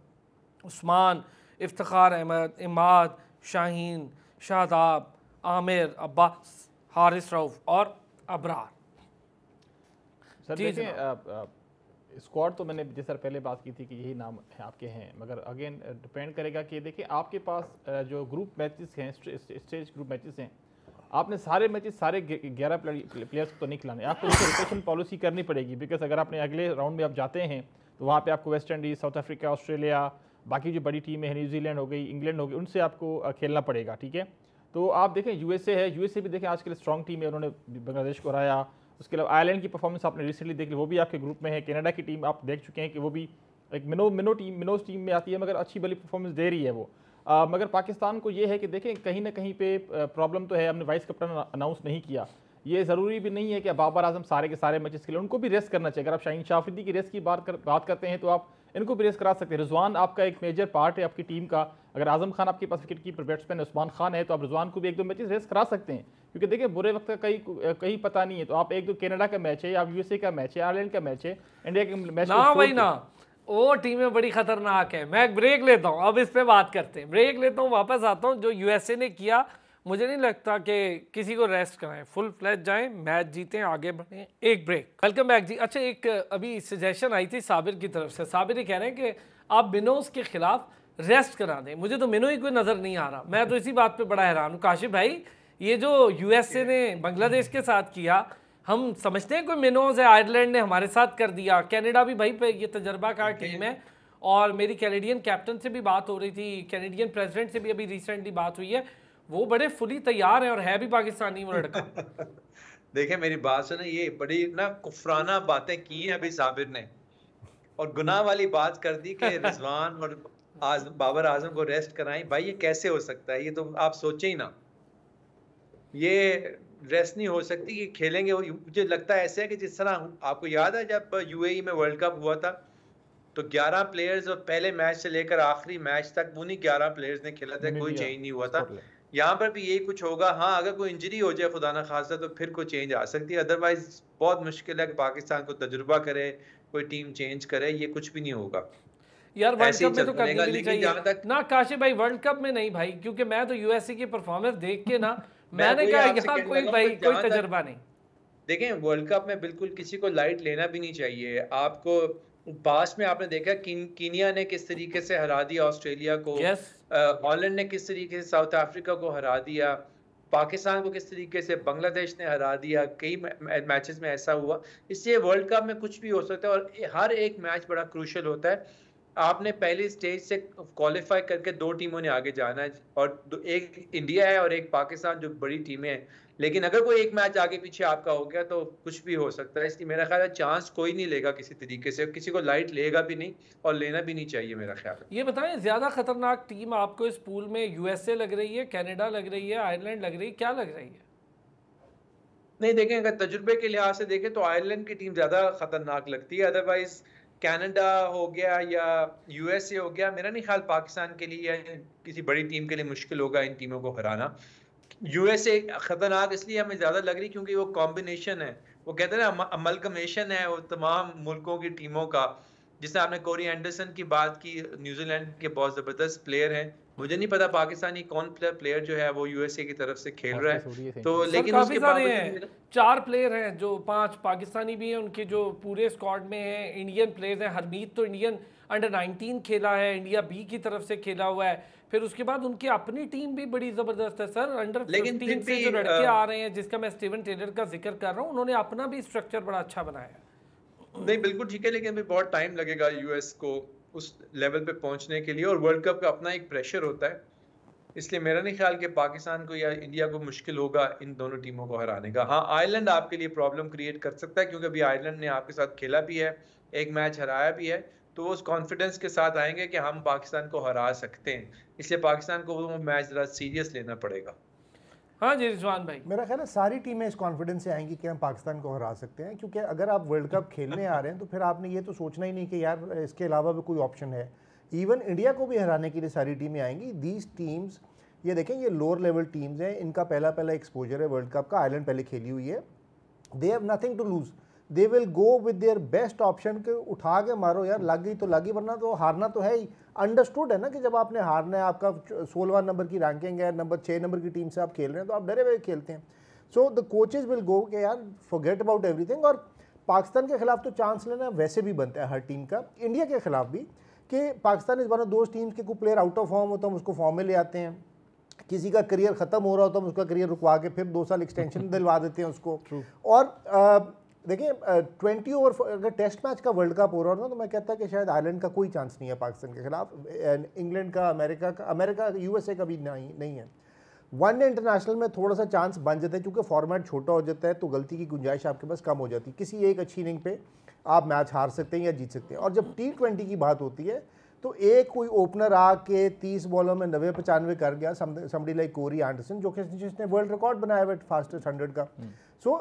उस्मान इफ्तार अहमद इमाद शाहीन शादाब आमिर अब्बास हारिस रऊफ़ और अबरार सर देखिए स्क्वाड तो मैंने जैसे पहले बात की थी कि यही नाम है आपके हैं मगर अगेन डिपेंड करेगा कि देखिए आपके पास जो ग्रुप मैचेस हैं स्टेज ग्रुप मैचेस हैं आपने सारे मैचेस सारे ग्यारह प्लेयर्स तो नहीं खिलाने आपको रोटेशन पॉलिसी करनी पड़ेगी बिकॉज अगर आपने अगले राउंड में आप जाते हैं तो वहाँ पे आपको West Indies South Africa Australia बाकी जो बड़ी टीमें हैं न्यूजीलैंड हो गई इंग्लैंड हो गई उनसे आपको खेलना पड़ेगा ठीक है तो आप देखें यूएसए है यूएसए भी देखें आज स्ट्रॉन्ग टीम है उन्होंने बांग्लादेश को हराया उसके अलावा आयरलैंड की परफॉर्मेंस आपने रिसेंटली देख ली वो भी आपके ग्रुप में है कनाडा की टीम आप देख चुके हैं कि वो भी एक मिनो मिनो टीम मिनोज टीम में आती है मगर अच्छी भली परफॉर्मेंस दे रही है वो आ, मगर पाकिस्तान को ये है कि देखें कहीं ना कहीं पे प्रॉब्लम तो है हमने वाइस कप्टन अनाउंस नहीं किया ये ज़रूरी भी नहीं है कि बाबर आजम सारे के सारे मैचेस के लिए उनको भी रेस्ट करना चाहिए अगर आप शाहीन शाफरीदी की रेस्ट की बात कर बात करते हैं तो आप इनको प्रेस करा सकते हैं रिजवान आपका एक मेजर पार्ट है आपकी टीम का अगर आजम खान आपके पास wicket keeper batsman Usman Khan है तो आप रिजवान को भी एक दो मैचेस रेस करा सकते हैं क्योंकि देखिए बुरे वक्त का कहीं कहीं पता नहीं है तो आप एक दो तो कनाडा का मैच है या यूएसए का मैच है आयरलैंड का मैच है इंडिया का मैच ना भाई ना वो टीमें बड़ी खतरनाक है मैं एक ब्रेक लेता हूँ अब इस पर बात करते हैं ब्रेक लेता हूँ वापस आता हूँ जो यूएसए ने किया मुझे नहीं लगता कि किसी को रेस्ट कराएं फुल फ्लैज जाएं मैच जीतें आगे बढ़ें एक ब्रेक वेलकम बैक जी अच्छा एक अभी सजेशन आई थी साबिर की तरफ से साबिर ये कह रहे हैं कि आप बिनोस के ख़िलाफ रेस्ट करा दें मुझे तो मिनो ही कोई नज़र नहीं आ रहा मैं तो इसी बात पे बड़ा हैरान हूँ काशिफ भाई ये जो यू ने बांग्लादेश के साथ किया हम समझते हैं कोई मिनोज है आयरलैंड ने हमारे साथ कर दिया कैनेडा भी भाई पे ये तजर्बा कार टीम है और मेरी कैनेडियन कैप्टन से भी बात हो रही थी कैनेडियन प्रेसिडेंट से भी अभी रिसेंटली बात हुई है वो बड़े फुली तैयार हैं और है भी पाकिस्तानी वो लड़का *laughs* देखे मेरी बात सुने ये बड़ी ना कुफराना बातें की है अभी साबिर ने और गुनाह वाली बात कर दी कि *laughs* रिजवान और आज बाबर आजम को रेस्ट कराएं भाई ये कैसे हो सकता है ये तो आप सोचे ही ना ये रेस्ट नहीं हो सकती कि खेलेंगे और मुझे लगता है ऐसे है कि जिस तरह आपको याद है जब यूएई e में वर्ल्ड कप हुआ था तो 11 प्लेयर्स और पहले मैच से लेकर आखिरी मैच तक उन्हीं 11 प्लेयर्स ने खेला था कोई चेंज नहीं हुआ था यहाँ पर भी यही कुछ होगा हाँ अगर कोई इंजरी हो जाए खुदा ना खासा तो फिर कोई चेंज आ सकती है अदरवाइज बहुत मुश्किल है कि पाकिस्तान को तजुर्बा करे कोई टीम चेंज करे ये कुछ भी नहीं होगा यार वर्ल्ड कप में तो करनी भी चाहिए ना काशी भाई वर्ल्ड कप में नहीं भाई क्योंकि मैं तो यूएसए की परफॉर्मेंस देख के ना *laughs* मैंने कहा यहाँ कोई भाई कोई तजुर्बा नहीं देखें वर्ल्ड कप में बिल्कुल किसी को लाइट लेना भी नहीं चाहिए आपको पास्ट में आपने देखा कीनिया ने किस तरीके से हरा दिया ऑस्ट्रेलिया को हॉलैंड yes. ने किस तरीके से साउथ अफ्रीका को हरा दिया पाकिस्तान को किस तरीके से बांग्लादेश ने हरा दिया कई मैचेस में ऐसा हुआ इसलिए वर्ल्ड कप में कुछ भी हो सकता है और हर एक मैच बड़ा क्रूशल होता है आपने पहले स्टेज से क्वालिफाई करके दो टीमों ने आगे जाना है और एक इंडिया है और एक पाकिस्तान जो बड़ी टीमें हैं लेकिन अगर कोई एक मैच आगे पीछे आपका हो गया तो कुछ भी हो सकता है इसलिए मेरा ख्याल है चांस कोई नहीं लेगा किसी तरीके से किसी को लाइट लेगा भी नहीं और लेना भी नहीं चाहिए मेरा ख्याल है ये बताएं ज़्यादा खतरनाक टीम आपको इस पूल में यूएसए लग रही है कैनेडा लग रही है आयरलैंड लग रही है क्या लग रही है नहीं देखें अगर तजुर्बे के लिहाज से देखें तो आयरलैंड की टीम ज़्यादा खतरनाक लगती है अदरवाइज़ कनाडा हो गया या यूएसए हो गया मेरा नहीं ख्याल पाकिस्तान के लिए या किसी बड़ी टीम के लिए मुश्किल होगा इन टीमों को हराना यूएसए खतरनाक इसलिए हमें ज़्यादा लग रही क्योंकि वो कॉम्बिनेशन है वो कहते हैं ना अमलकमेशन है वो तमाम मुल्कों की टीमों का जिससे आपने कोरी एंडरसन की बात की न्यूजीलैंड के बहुत ज़बरदस्त प्लेयर हैं मुझे नहीं पता पाकिस्तानी कौन प्लेयर जो है वो यूएसए की तरफ से खेल रहा है तो लेकिन उसके बाद चार प्लेयर हैं जो पांच पाकिस्तानी भी हैं उनके जो पूरे स्क्वाड में हैं इंडियन प्लेयर्स हैं हरमीत तो इंडियन अंडर 19 खेला है इंडिया बी की तरफ से खेला हुआ है फिर उसके बाद उनकी अपनी टीम भी बड़ी जबरदस्त है सर अंडर लेकिन फिर से जो लड़के आ रहे हैं जिसका मैं स्टीवन टेलर का जिक्र कर रहा हूँ उन्होंने अपना भी स्ट्रक्चर बड़ा अच्छा बनाया नहीं बिल्कुल ठीक है लेकिन अभी बहुत टाइम लगेगा यूएस को उस लेवल पे पहुंचने के लिए और वर्ल्ड कप का अपना एक प्रेशर होता है इसलिए मेरा नहीं ख्याल कि पाकिस्तान को या इंडिया को मुश्किल होगा इन दोनों टीमों को हराने का हाँ आयरलैंड आपके लिए प्रॉब्लम क्रिएट कर सकता है क्योंकि अभी आयरलैंड ने आपके साथ खेला भी है एक मैच हराया भी है तो वो उस कॉन्फिडेंस के साथ आएंगे कि हम पाकिस्तान को हरा सकते हैं इसलिए पाकिस्तान को वो मैच ज़रा सीरियस लेना पड़ेगा हाँ जी रिजवान भाई मेरा ख्याल है सारी टीमें इस कॉन्फिडेंस से आएंगी कि हम पाकिस्तान को हरा सकते हैं क्योंकि अगर आप वर्ल्ड कप खेलने आ रहे हैं तो फिर आपने ये तो सोचना ही नहीं कि यार इसके अलावा भी कोई ऑप्शन है इवन इंडिया को भी हराने के लिए सारी टीमें आएंगी दीज टीम्स ये देखें ये लोअर लेवल टीम्स हैं इनका पहला पहला एक्सपोजर है वर्ल्ड कप का आयरलैंड पहले खेली हुई है they have nothing to lose they will go with their best option के उठा के मारो यार गई तो गई वरना तो हारना तो है ही अंडरस्टूड है ना कि जब आपने हारना है आपका सोलवा नंबर की रैंकिंग है नंबर छः नंबर की टीम से आप खेल रहे हैं तो आप डरे हुए खेलते हैं so the coaches will go के यार फॉरगेट अबाउट एवरीथिंग और पाकिस्तान के खिलाफ तो चांस लेना वैसे भी बनता है हर टीम का इंडिया के खिलाफ भी कि पाकिस्तान इस बार दोस्त टीम्स के कोई प्लेयर आउट ऑफ फॉर्म होता है हम उसको फॉर्म में ले आते हैं किसी का करियर ख़त्म हो रहा होता तो है हम उसका करियर रुकवा के फिर दो साल एक्सटेंशन *laughs* दिलवा देते हैं उसको True. और देखिए ट्वेंटी ओवर अगर टेस्ट मैच का वर्ल्ड कप हो रहा हो ना तो मैं कहता कि शायद आयरलैंड का कोई चांस नहीं है पाकिस्तान के खिलाफ इंग्लैंड का अमेरिका का अमेरिका यूएसए का भी नहीं नहीं है वन डे इंटरनेशनल में थोड़ा सा चांस बन जाता है क्योंकि फॉर्मेट छोटा हो जाता है तो गलती की गुंजाइश आपके पास कम हो जाती है किसी एक अच्छी इनिंग पे आप मैच हार सकते हैं या जीत सकते हैं और जब टी ट्वेंटी की बात होती है तो एक कोई ओपनर आके तीस बॉलों में नब्बे पचानवे कर गया समी लाइक कोरी एंडरसन जो कि जिसने वर्ल्ड रिकॉर्ड बनाया हुआ फास्टेस्ट हंड्रेड का so hmm. hmm. so,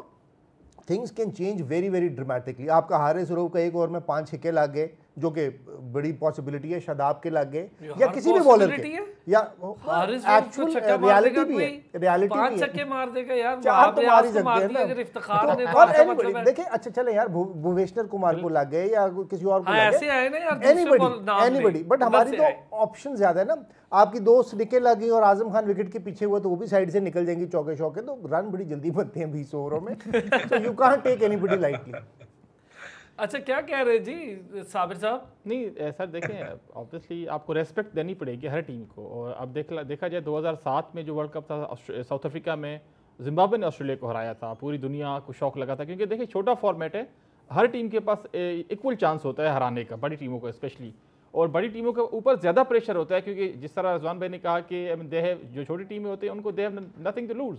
things can change very very dramatically आपका हारे स्वरूप का एक ओवर में पाँच छिक्के लग गए जो कि बड़ी पॉसिबिलिटी है शदाब के गए या किसी भी बॉलर के या एक्चुअल uh, रियलिटी भी है रियलिटी भी है मार देगा यार चार तो मार ही सकते हैं और मतलब देखिए अच्छा चले यार भुवनेश्वर कुमार को लग गए या किसी और को हाँ, ऐसे आए ना यार एनीबॉडी एनीबॉडी बट हमारी तो ऑप्शन ज्यादा है ना आपकी दो स्लिके लगी और आजम खान विकेट के पीछे हुआ तो वो भी साइड से निकल जाएंगी चौके चौके तो रन बड़ी जल्दी बनते हैं बीस ओवरों में so you can't take anybody lightly अच्छा क्या कह रहे जी साबिर साहब नहीं सर देखें ऑब्वियसली आपको रेस्पेक्ट देनी पड़ेगी हर टीम को और अब देख देखा जाए 2007 में जो वर्ल्ड कप था साउथ अफ्रीका में जिम्बाब्वे ने ऑस्ट्रेलिया को हराया था पूरी दुनिया को शौक लगा था क्योंकि देखिए छोटा फॉर्मेट है हर टीम के पास इक्वल चांस होता है हराने का बड़ी टीमों को स्पेशली और बड़ी टीमों के ऊपर ज़्यादा प्रेशर होता है क्योंकि जिस तरह रजवान भाई ने कहा कि दे हैव जो छोटी टीमें होती हैं उनको they have nothing to lose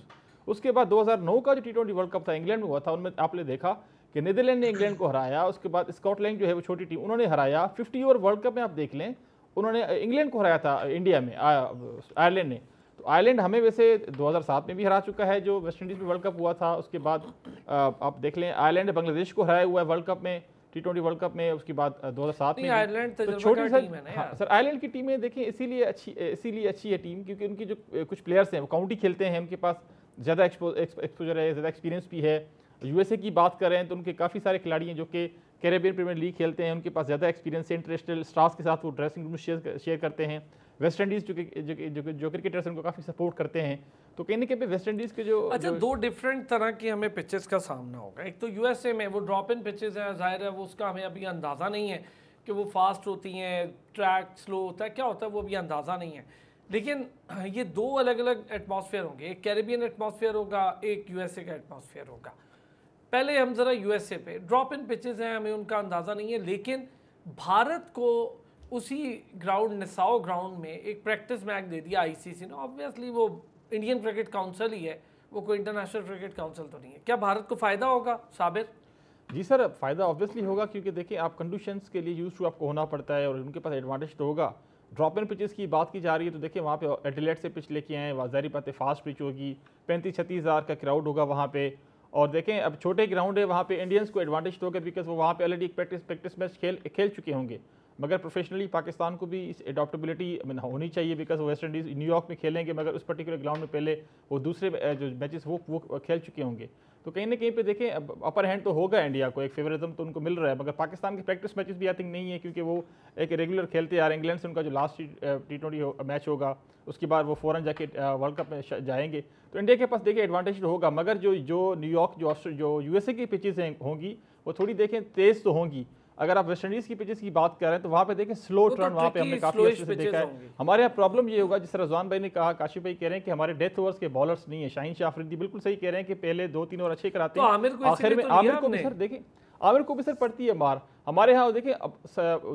उसके बाद 2009 का जो टी ट्वेंटी वर्ल्ड कप था इंग्लैंड में हुआ था उनमें आपने देखा कि नीदरलैंड ने इंग्लैंड को हराया उसके बाद स्कॉटलैंड जो है वो छोटी टीम उन्होंने हराया फिफ्टी ओवर वर्ल्ड कप में आप देख लें उन्होंने इंग्लैंड को हराया था इंडिया में आयरलैंड ने तो आयरलैंड हमें वैसे 2007 में भी हरा चुका है जो वेस्ट इंडीज़ में वर्ल्ड कप हुआ था उसके बाद आप देख लें आयरलैंड बांग्लादेश को हराया हुआ है वर्ल्ड कप में टी ट्वेंटी वर्ल्ड कप में उसके बाद 2007 में आयरलैंड तो, तो छोटी सर हाँ, सर आयरलैंड की टीमें देखें इसीलिए अच्छी इसीलिए अच्छी है टीम क्योंकि उनकी जो कुछ प्लेयर्स हैं वो काउंटी खेलते हैं उनके पास ज़्यादा एक्सपोजर है ज़्यादा एक्सपीरियंस भी है यूएसए की बात करें तो उनके काफ़ी सारे खिलाड़ी हैं जो कि कैरेबियन प्रीमियर लीग खेलते हैं उनके पास ज़्यादा एक्सपीरियंस है इंटरनेशनल स्टार्स के साथ वो ड्रेसिंग रूम शेयर शेयर करते हैं वेस्ट इंडीज़ जो जो जो क्रिकेटर्स उनको काफ़ी सपोर्ट करते हैं तो कहीं ना पे वेस्ट इंडीज़ के जो अच्छा जो, दो डिफरेंट तरह के हमें पिचेस का सामना होगा एक तो यूएसए में वो ड्रॉप इन पिचेस हैं जाहिर है वो उसका हमें अभी अंदाज़ा नहीं है कि वो फास्ट होती हैं ट्रैक स्लो होता है क्या होता है वो अभी अंदाज़ा नहीं है लेकिन ये दो अलग अलग एटमॉस्फेयर होंगे एक कैरेबियन एटमॉस्फेयर होगा एक यूएसए का एटमॉस्फेयर होगा पहले हम ज़रा यूएसए पे ड्रॉप इन पिचेस हैं हमें उनका अंदाज़ा नहीं है लेकिन भारत को उसी ग्राउंड निसाओ ग्राउंड में एक प्रैक्टिस मैच दे दिया आईसीसी ने ऑब्वियसली वो इंडियन क्रिकेट काउंसिल ही है वो कोई इंटरनेशनल क्रिकेट काउंसिल तो नहीं है क्या भारत को फ़ायदा होगा साबिर जी सर फ़ायदा ऑब्वियसली होगा क्योंकि देखिए आप कंडीशन के लिए यूज़ टू आपको होना पड़ता है और उनके पास एडवांटेज तो होगा ड्रॉप इन पिचेस की बात की जा रही है तो देखिए वहाँ पे एडिलेट से पिच लेके आए वाजारी पाते फास्ट पिच होगी पैंतीस छत्तीस हज़ार का क्राउड होगा वहाँ पे और देखें अब छोटे ग्राउंड है वहाँ पे इंडियंस को एडवांटेज तो होगा बिकॉज वो वहाँ पे ऑलरेडी प्रैक्टिस प्रैक्टिस मैच खेल खेल चुके होंगे मगर प्रोफेशनली पाकिस्तान को भी इस एडॉप्टबिलिटी होनी चाहिए बिकॉज वो वेस्ट इंडीज़ न्यूयॉर्क में खेलेंगे मगर उस पर्टिकुलर ग्राउंड में पहले वो दूसरे जो मैचेस वो वो खेल चुके होंगे तो कहीं ना कहीं पे देखें अपर हैंड तो होगा इंडिया को एक फेवरिज्म तो उनको मिल रहा है मगर पाकिस्तान के प्रैक्टिस मैचेस भी आई थिंक नहीं है क्योंकि वो एक रेगुलर खेलते आ रहे हैं इंग्लैंड से उनका जो लास्ट टी ट्वेंटी मैच होगा उसके बाद वो फ़ौरन जाके वर्ल्ड कप में जाएंगे तो इंडिया के पास देखिए एडवांटेज तो होगा मगर जो जो न्यूयॉर्क जो जो यूएसए की पिचेस होंगी वो थोड़ी देखें तेज़ तो होंगी अगर आप वेस्ट इंडीज़ की पिचेस की बात कर रहे हैं तो वहाँ पे देखें स्लो तो टर्न वहाँ पे हमने काफ़ी अच्छे से देखा है हमारे यहाँ प्रॉब्लम ये होगा जिस रजवान भाई ने कहा काशिफ भाई कह रहे हैं कि हमारे डेथ ओवर्स के बॉलर्स नहीं है शाहिन शाह आफरीदी बिल्कुल सही कह रहे हैं कि पहले दो तीन ओवर अच्छे कराते तो हैं आखिर में तो आमिर को भी सर देखें आमिर को भी सर पड़ती है मार हमारे यहाँ देखिए अब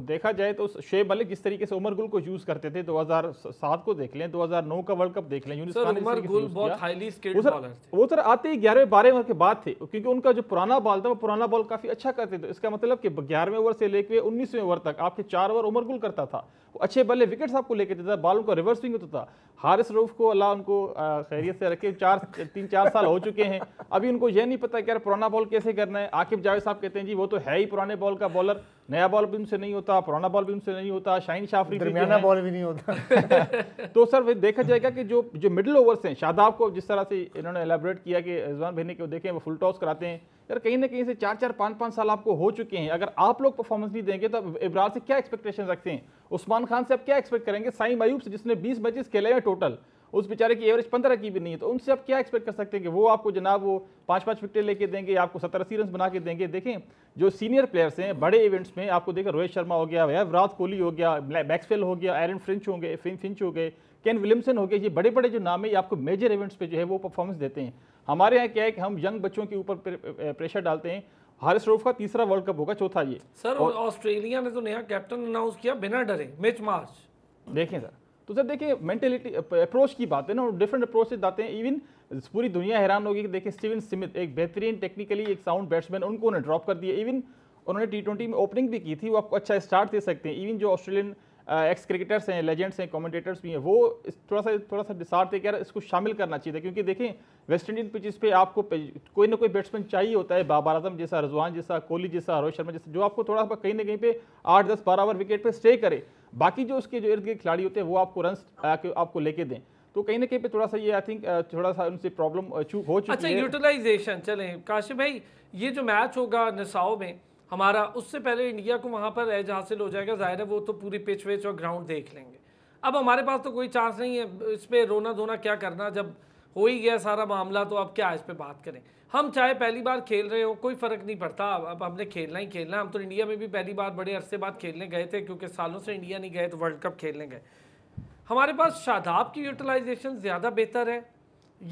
देखा जाए तो शेब मलिक जिस तरीके से उमर गुल को यूज करते थे 2007 को देख लें 2009 का वर्ल्ड कप देख लें उमर गुल बहुत हाईली स्किल्ड बॉलर थे वो सर आते ही ग्यारहवें बारह ओवर के बाद थे क्योंकि उनका जो पुराना बॉल था वो पुराना बॉल काफी अच्छा करते थे इसका मतलब कि ग्यारहवें ओवर से लेकर उन्नीसवें ओवर तक आपके चार ओवर उमर गुल करता था वो अच्छे बल्ले विकेट आपको लेके देता था बॉल उनका रिवर्स स्विंग होता था हारिस रूफ को अल्लाह उनको खैरियत से रखे चार तीन चार साल हो चुके हैं अभी उनको यह नहीं पता कि यार पुराना बॉल कैसे करना है आकिब जावेद साहब कहते हैं जी वो तो है ही पुराने बॉल का बॉल बॉलर नया बॉल भी उनसे नहीं होता पुराना बॉल भी उनसे नहीं होता शाहिन शाफरी दरमियाना बॉल भी नहीं होता *laughs* तो सर फिर देखा जाएगा कि जो जो मिडिल ओवर्स हैं शादाब को जिस तरह से इन्होंने एलेबरेट किया कि रिजवान भाई ने क्यों देखें वो फुल टॉस कराते हैं यार कहीं ना कहीं से चार चार पाँच पाँच साल आपको हो चुके हैं अगर आप लोग परफॉर्मेंस नहीं देंगे तो इब्रार से क्या एक्सपेक्टेशन रखते हैं उस्मान खान से आप क्या एक्सपेक्ट करेंगे साई मयूब से जिसने बीस मैचेस खेले हैं टोटल उस बेचारे की एवरेज पंद्रह की भी नहीं है तो उनसे आप क्या एक्सपेक्ट कर सकते हैं कि वो आपको जनाब वो पाँच पाँच विकटें लेके देंगे आपको सत्तर अस्सी रन बना के देंगे देखें जो सीनियर प्लेयर्स हैं बड़े इवेंट्स में आपको देखें रोहित शर्मा हो गया या विराट कोहली हो गया मैक्सवेल हो गया एरन फ्रिंच हो गए फिंच हो गए केन विलियमसन हो गए ये बड़े बड़े जो नाम है ये आपको मेजर इवेंट्स पर जो है वो परफॉर्मेंस देते हैं हमारे यहाँ क्या है कि हम यंग बच्चों के ऊपर प्रेशर डालते हैं हारिस रोफ का तीसरा वर्ल्ड कप होगा चौथा ये सर ऑस्ट्रेलिया ने तो नया कैप्टन अनाउंस किया बिना डरे मिच मार्च देखें सर तो सर देखिए मेंटेलिटी अप्रोच की बात है ना और डिफरेंट अप्रोच से हैं इवन पूरी दुनिया हैरान होगी कि देखिए स्टीवन स्मिथ एक बेहतरीन टेक्निकली एक साउंड बैट्समैन उनको उन्हें ड्रॉप कर दिया इवन उन्होंने टी ट्वेंटी में ओपनिंग भी की थी वो आपको अच्छा स्टार्ट दे सकते हैं इवन जो ऑस्ट्रेलियन एक्स क्रिकेटर्स हैं लेजेंड्स हैं कमेंटेटर्स भी हैं वो थोड़ा सा थोड़ा सा डिसार थे कि यार इसको शामिल करना चाहिए था क्योंकि देखें वेस्ट इंडीज पिचेस पे आपको कोई ना कोई बैट्समैन चाहिए होता है बाबर आजम जैसा रजवान जैसा कोहली जैसा रोहित शर्मा जैसा जो आपको थोड़ा सा कहीं ना कहीं पे आठ दस बारह ओवर विकेट पर स्टे करे बाकी जो उसके जो इर्द गिर्द खिलाड़ी होते हैं वो आपको रन आपको लेके दें तो कहीं ना कहीं पे थोड़ा सा ये आई थिंक थोड़ा सा उनसे प्रॉब्लम हो चुकी अच्छा यूटिलाइजेशन चलें काशिफ भाई ये जो मैच होगा नसाओ में हमारा उससे पहले इंडिया को वहाँ पर एज हासिल हो जाएगा ज़ाहिर है वो तो पूरी पिच वेच और ग्राउंड देख लेंगे अब हमारे पास तो कोई चांस नहीं है इस पर रोना धोना क्या करना जब हो ही गया सारा मामला तो अब क्या इस पर बात करें हम चाहे पहली बार खेल रहे हो कोई फ़र्क नहीं पड़ता अब हमने खेलना ही खेलना हम तो इंडिया में भी पहली बार बड़े अरसे बाद खेलने गए थे क्योंकि सालों से इंडिया नहीं गए तो वर्ल्ड कप खेलने गए हमारे पास शादाब की यूटिलाइजेशन ज़्यादा बेहतर है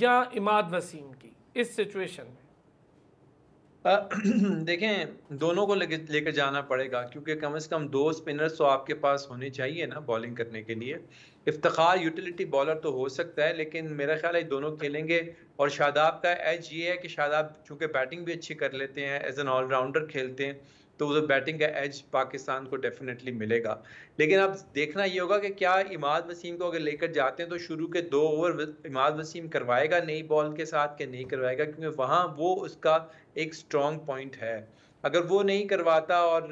या इमाद वसीम की इस सिचुएशन में *clears throat* देखें दोनों को लेकर ले जाना पड़ेगा क्योंकि कम से कम दो स्पिनर्स तो आपके पास होने चाहिए ना बॉलिंग करने के लिए इफ्तार यूटिलिटी बॉलर तो हो सकता है लेकिन मेरा ख्याल है दोनों खेलेंगे और शादाब का एज ये है कि शादाब चूँकि बैटिंग भी अच्छी कर लेते हैं एज एन ऑलराउंडर खेलते हैं तो उधर बैटिंग का एज पाकिस्तान को डेफिनेटली मिलेगा लेकिन अब देखना ये होगा कि क्या इमाद वसीम को अगर लेकर जाते हैं तो शुरू के दो ओवर इमाद वसीम करवाएगा नई बॉल के साथ कि नहीं करवाएगा क्योंकि वहाँ वो उसका एक स्ट्रॉन्ग पॉइंट है अगर वो नहीं करवाता और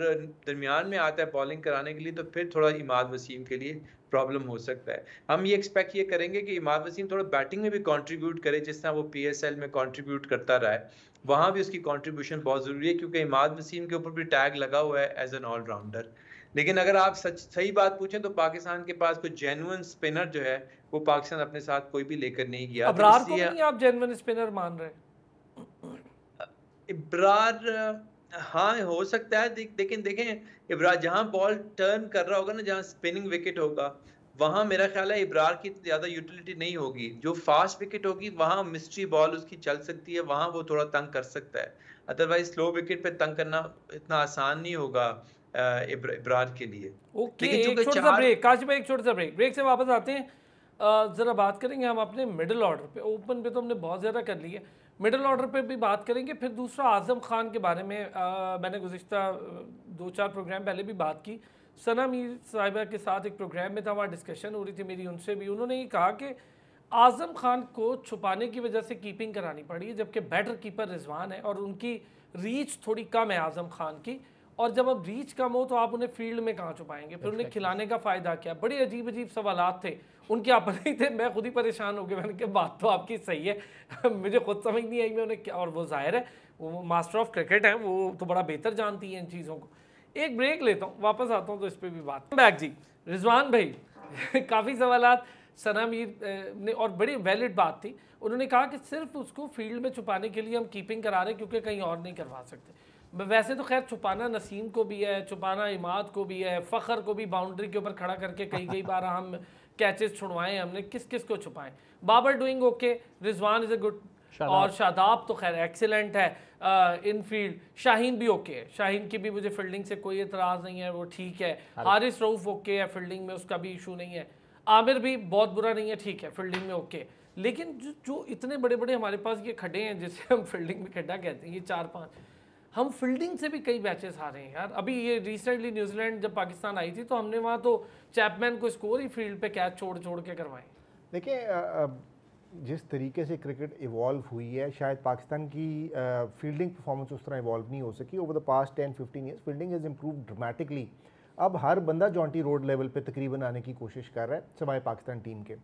दरमियान में आता है बॉलिंग कराने के लिए तो फिर थोड़ा इमाद वसीम के लिए प्रॉब्लम हो सकता है हम ये एक्सपेक्ट ये करेंगे कि इमाद वसीम थोड़ा बैटिंग में भी कॉन्ट्रीब्यूट करे जिस तरह वो पी में कॉन्ट्रीब्यूट करता रहा है वहाँ भी उसकी कॉन्ट्रीब्यूशन बहुत ज़रूरी है क्योंकि इमाद वसीम के ऊपर भी टैग लगा हुआ है एज एन ऑलराउंडर लेकिन अगर आप सच सही बात पूछें तो पाकिस्तान के पास कोई जेनुअन स्पिनर जो है वो पाकिस्तान अपने साथ कोई भी लेकर नहीं गया अब्रार तो को नहीं आप जेनुअन स्पिनर मान रहे इब्रार हाँ हो सकता है लेकिन दे, देखें इब्रार जहाँ बॉल टर्न कर रहा होगा ना जहाँ स्पिनिंग विकेट होगा वहाँ मेरा ख्याल है इब्रार की ज़्यादा यूटिलिटी नहीं होगी जो फास्ट विकेट होगी वहाँ मिस्ट्री बॉल उसकी चल सकती है वहाँ वो थोड़ा तंग कर सकता है अदरवाइज स्लो विकेट पे तंग करना इतना आसान नहीं होगा इब्रार के लिए ओके एक छोटा सा ब्रेक काशिफ एक छोटा सा ब्रेक ब्रेक से वापस आते हैं ज़रा बात करेंगे हम अपने मिडिल ऑर्डर पे ओपन पे तो हमने बहुत ज़्यादा कर लिया मिडल ऑर्डर पे भी बात करेंगे फिर दूसरा आज़म खान के बारे में आ, मैंने गुजशत दो चार प्रोग्राम पहले भी बात की सना मीर साहिबा के साथ एक प्रोग्राम में था वहाँ डिस्कशन हो रही थी मेरी उनसे भी उन्होंने ये कहा कि आज़म खान को छुपाने की वजह से कीपिंग करानी पड़ी जबकि बेटर कीपर रिजवान है और उनकी रीच थोड़ी कम है आज़म खान की और जब अब रीच कम हो तो आप उन्हें फील्ड में कहाँ छुपाएंगे फिर उन्हें खिलाने का फ़ायदा क्या बड़े अजीब अजीब सवाल थे उनके आपस ही थे मैं खुद ही परेशान हो गया मैंने कहा बात तो आपकी सही है *laughs* मुझे खुद समझ नहीं आई मैं उन्हें क्या और वो जाहिर है वो मास्टर ऑफ क्रिकेट है वो तो बड़ा बेहतर जानती है इन चीज़ों को एक ब्रेक लेता हूँ वापस आता हूँ तो इस पर भी बात बैग जी रिजवान भाई *laughs* काफ़ी सवाल सना मीर ने और बड़ी वैलिड बात थी उन्होंने कहा कि सिर्फ उसको फील्ड में छुपाने के लिए हम कीपिंग करा रहे हैं क्योंकि कहीं और नहीं करवा सकते वैसे तो खैर छुपाना नसीम को भी है छुपाना इमाद को भी है फ़खर को भी बाउंड्री के ऊपर खड़ा करके कई कई बार हम कैचेस छुड़वाएं हमने किस किस को छुपाएं Babar doing okay Rizwan is a good और शादाब तो खैर एक्सेलेंट है इन फील्ड शाहीन भी ओके है शाहीन की भी मुझे फील्डिंग से कोई एतराज़ नहीं है वो ठीक है हारिस रऊफ़ ओके है फील्डिंग में उसका भी इशू नहीं है आमिर भी बहुत बुरा नहीं है ठीक है फील्डिंग में ओके लेकिन जो जो इतने बड़े बड़े हमारे पास ये खड्डे हैं जिसे हम फील्डिंग में खड्डा कहते हैं ये चार पाँच हम फील्डिंग से भी कई मैचेस हारे हैं यार अभी ये रिसेंटली न्यूजीलैंड जब पाकिस्तान आई थी तो हमने वहाँ तो चैपमैन को स्कोर ही फील्ड पे कैच छोड़ छोड़ के करवाए देखिए जिस तरीके से क्रिकेट इवॉल्व हुई है शायद पाकिस्तान की फील्डिंग परफॉर्मेंस उस तरह इवॉल्व नहीं हो सकी over the past ten fifteen years fielding is improve dramatically अब हर बंदा जॉन्टी रोड लेवल पे तकरीबन आने की कोशिश कर रहा है सवाए पाकिस्तान टीम के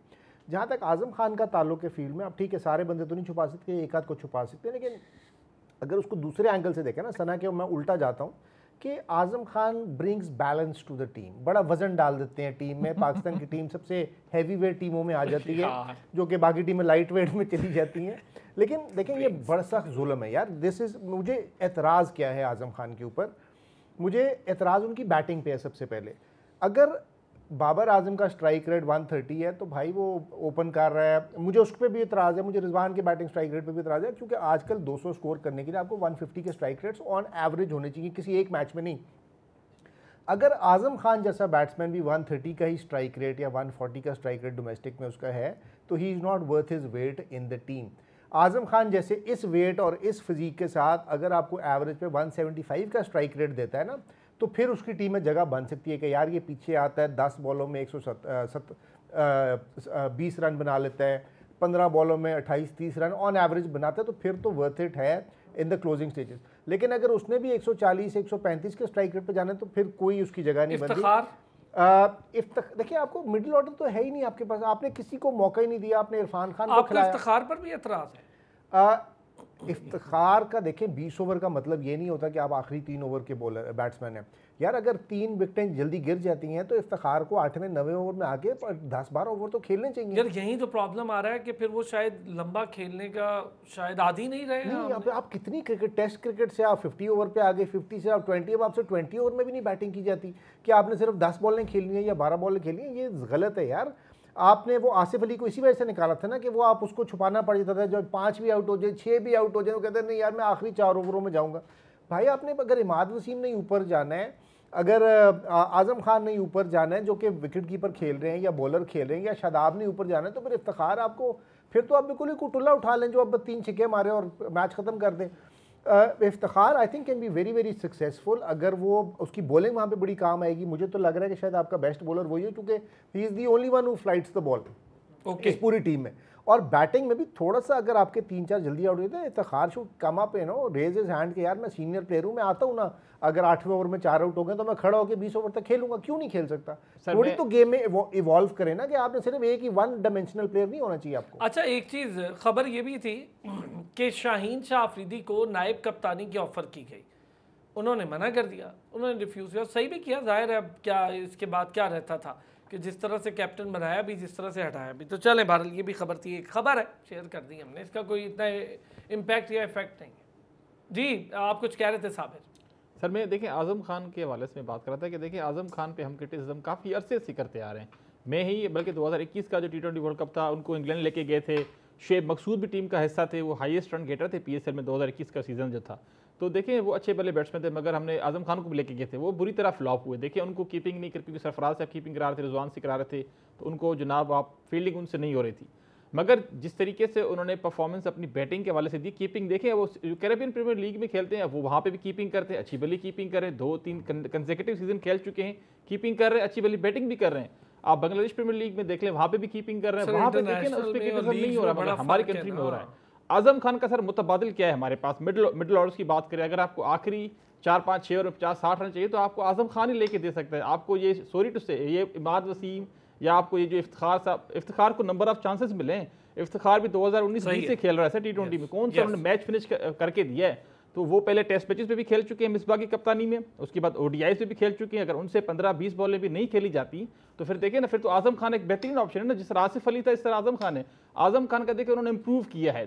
जहाँ तक आज़म खान का ताल्लुक है फील्ड में अब ठीक है सारे बंदे तो नहीं छुपा सकते एक आध को छुपा सकते लेकिन अगर उसको दूसरे एंगल से देखें ना सना के मैं उल्टा जाता हूँ कि Azam Khan brings balance to the team बड़ा वजन डाल देते हैं टीम में पाकिस्तान की टीम सबसे हैवी वेट टीमों में आ जाती है जो कि बाकी टीमें लाइट वेट में चली जाती हैं लेकिन देखें ये बड़ा सख्त जुलम है यार दिस इज़ मुझे एतराज़ क्या है आजम खान के ऊपर मुझे एतराज़ उनकी बैटिंग पे है सबसे पहले अगर बाबर आजम का स्ट्राइक रेट 130 है तो भाई वो ओपन कर रहा है मुझे उस पर भी इतराज़ है मुझे रिजवान के बैटिंग स्ट्राइक रेट पर भी इतराज़ है क्योंकि आजकल 200 स्कोर करने के लिए आपको 150 के स्ट्राइक रेट्स ऑन एवरेज होने चाहिए किसी एक मैच में नहीं अगर आज़म खान जैसा बैट्समैन भी 130 का ही स्ट्राइक रेट या 140 का स्ट्राइक रेट डोमेस्टिक में उसका है तो he is not worth his weight in the team Azam Khan जैसे इस वेट और इस फिजीक के साथ अगर आपको एवरेज पे 175 का स्ट्राइक रेट देता है ना तो फिर उसकी टीम में जगह बन सकती है कि यार ये पीछे आता है दस बॉलों में एक सौ सत, सत बीस रन बना लेता है पंद्रह बॉलों में अट्ठाईस तीस रन ऑन एवरेज बनाता है तो फिर तो वर्थ इट है इन द क्लोजिंग स्टेजेस लेकिन अगर उसने भी 140 135 के स्ट्राइक रेट पर जाना है तो फिर कोई उसकी जगह नहीं बनती देखिए आपको मिडिल ऑर्डर तो है ही नहीं आपके पास आपने किसी को मौका ही नहीं दिया आपने इरफान खान को खिलाया इफ्तार पर भी एतराज़ है इफ्तार का देखें बीस ओवर का मतलब ये नहीं होता कि आप आखिरी तीन ओवर के बॉलर बैट्समैन हैं यार अगर तीन विकटें जल्दी गिर जाती हैं तो इफ्तार को आठवें नवे ओवर में आके दस बारह ओवर तो खेलने चाहिए यार यही तो प्रॉब्लम आ रहा है कि फिर वो शायद लंबा खेलने का शायद आदि नहीं रहे नहीं आप, आप कितनी क्रिकेट टेस्ट क्रिकेट से आप फिफ्टी ओवर पर आगे फिफ्टी से आप ट्वेंटी अब आपसे ट्वेंटी ओवर में भी नहीं बैटिंग की जाती कि आपने सिर्फ दस बॉलें खेलनी है या बारह बॉलें खेलनी है ये गलत है यार आपने वो आसिफ अली को इसी वजह से निकाला था ना कि वो आप उसको छुपाना पड़ जाता था जब पाँच भी आउट हो जाए छः भी आउट हो जाए वो कहते हैं नहीं यार मैं आखिरी चार ओवरों में जाऊँगा भाई आपने अगर इमाद वसीम नहीं ऊपर जाना है अगर आज़म खान नहीं ऊपर जाना है जो कि विकेट कीपर खेल रहे हैं या बॉलर खेल रहे हैं या शादाब नहीं ऊपर जाना है तो फिर इफ्तार आपको फिर तो आप बिल्कुल ही कुटुल्ला उठा लें जो आप तीन छिके मारें और मैच ख़त्म कर दें Uh, Iftikhar I think can be very very successful अगर वो उसकी बॉलिंग वहाँ पे बड़ी काम आएगी मुझे तो लग रहा है कि शायद आपका बेस्ट बॉलर वही है क्योंकि he is the only one who flights the ball okay इस पूरी टीम में और बैटिंग में भी थोड़ा सा अगर आपके तीन चार जल्दी आउट हैं तो खार शुड कम आप है ना रेज इज हैंड के यार मैं सीनियर प्लेयर हूँ मैं आता हूँ ना अगर आठवें ओवर में चार आउट हो गए तो मैं खड़ा होकर बीस ओवर तक खेलूंगा क्यों नहीं खेल सकता थोड़ी तो गेम में इवॉल्व करें ना कि आपने सिर्फ एक ही वन डायमेंशनल प्लेयर नहीं होना चाहिए आपको अच्छा एक चीज़ खबर ये भी थी कि शाहीन शाह आफरीदी को नायब कप्तानी की ऑफ़र की गई उन्होंने मना कर दिया उन्होंने रिफ्यूज़ किया सही भी किया जाहिर है क्या इसके बाद क्या रहता था कि जिस तरह से कैप्टन बनाया भी जिस तरह से हटाया भी तो चलें बहरहाल ये भी खबर थी एक खबर है शेयर कर दी हमने इसका कोई इतना इम्पैक्ट या इफेक्ट नहीं है जी आप कुछ कह रहे थे साबिर सर मैं देखें आज़म खान के हवाले से मैं बात कर रहा था कि देखें आज़म खान पे हम क्रिटिसिज्म काफ़ी अरसे से करते आ रहे हैं मैं ही बल्कि 2021 का जो टी ट्वेंटी वर्ल्ड कप था उनको इंग्लैंड लेके गए थे शेब मकसूद भी टीम का हिस्सा थे वो हाईएस्ट रन गेटर थे पीएसएल में 2021 का सीज़न जो था तो देखें वो अच्छे पहले बैट्समैन थे मगर हमने आजम खान को भी लेके गए थे वो बुरी तरह फ्लॉप हुए देखें उनको कीपिंग नहीं कर क्योंकि सरफराज साहब कीपिंग करा रहे थे रिजवान से करा रहे थे तो उनको जनाब आप फील्डिंग उनसे नहीं हो रही थी मगर जिस तरीके से उन्होंने परफॉर्मेंस अपनी बैटिंग के वाले से दी कीपिंग देखें वो कैरेबियन प्रीमियर लीग में खेलते हैं वो वहाँ पे भी कीपिंग करते हैं अच्छी बली कीपिंग कर रहे हैं दो तीन कंजेकेटिव सीजन खेल चुके हैं कीपिंग कर रहे हैं अच्छी बली बैटिंग भी कर रहे हैं आप बांग्लादेश प्रीमियर लीग में देख लें वहाँ पे भी कीपिंग कर रहे हैं वहाँ पे देखें ना उस पर नहीं हो रहा है हमारी कंट्री में हो रहा है आजम खान का सर मुतबादल क्या है हमारे पास मिडल मिडल ऑर्डर की बात करें अगर आपको आखिरी चार पाँच छः और पचास साठ रन चाहिए तो आपको आजम खान ही लेके दे सकते हैं आपको ये सॉरी टू से ये इमाद वसीम या आपको ये जो इफ्तार साहब इफ्तार को नंबर ऑफ चांसेस मिले इफ्तार भी 2019 से खेल रहा है सर टी ट्वेंटी में कौन सा उन्होंने मैच फिनिश करके दिया है तो वो पहले टेस्ट मैचेस पे भी खेल चुके हैं मिसबा की कप्तानी में उसके बाद ओडीआई से भी खेल चुके हैं अगर उनसे पंद्रह बीस बॉलें भी नहीं खेली जाती तो फिर देखें ना फिर तो आजम खान एक बेहतरीन ऑप्शन है ना जिस तरह आसिफ अली था इस तरह आजम खान है आजम खान का देखें उन्होंने इंप्रूव किया है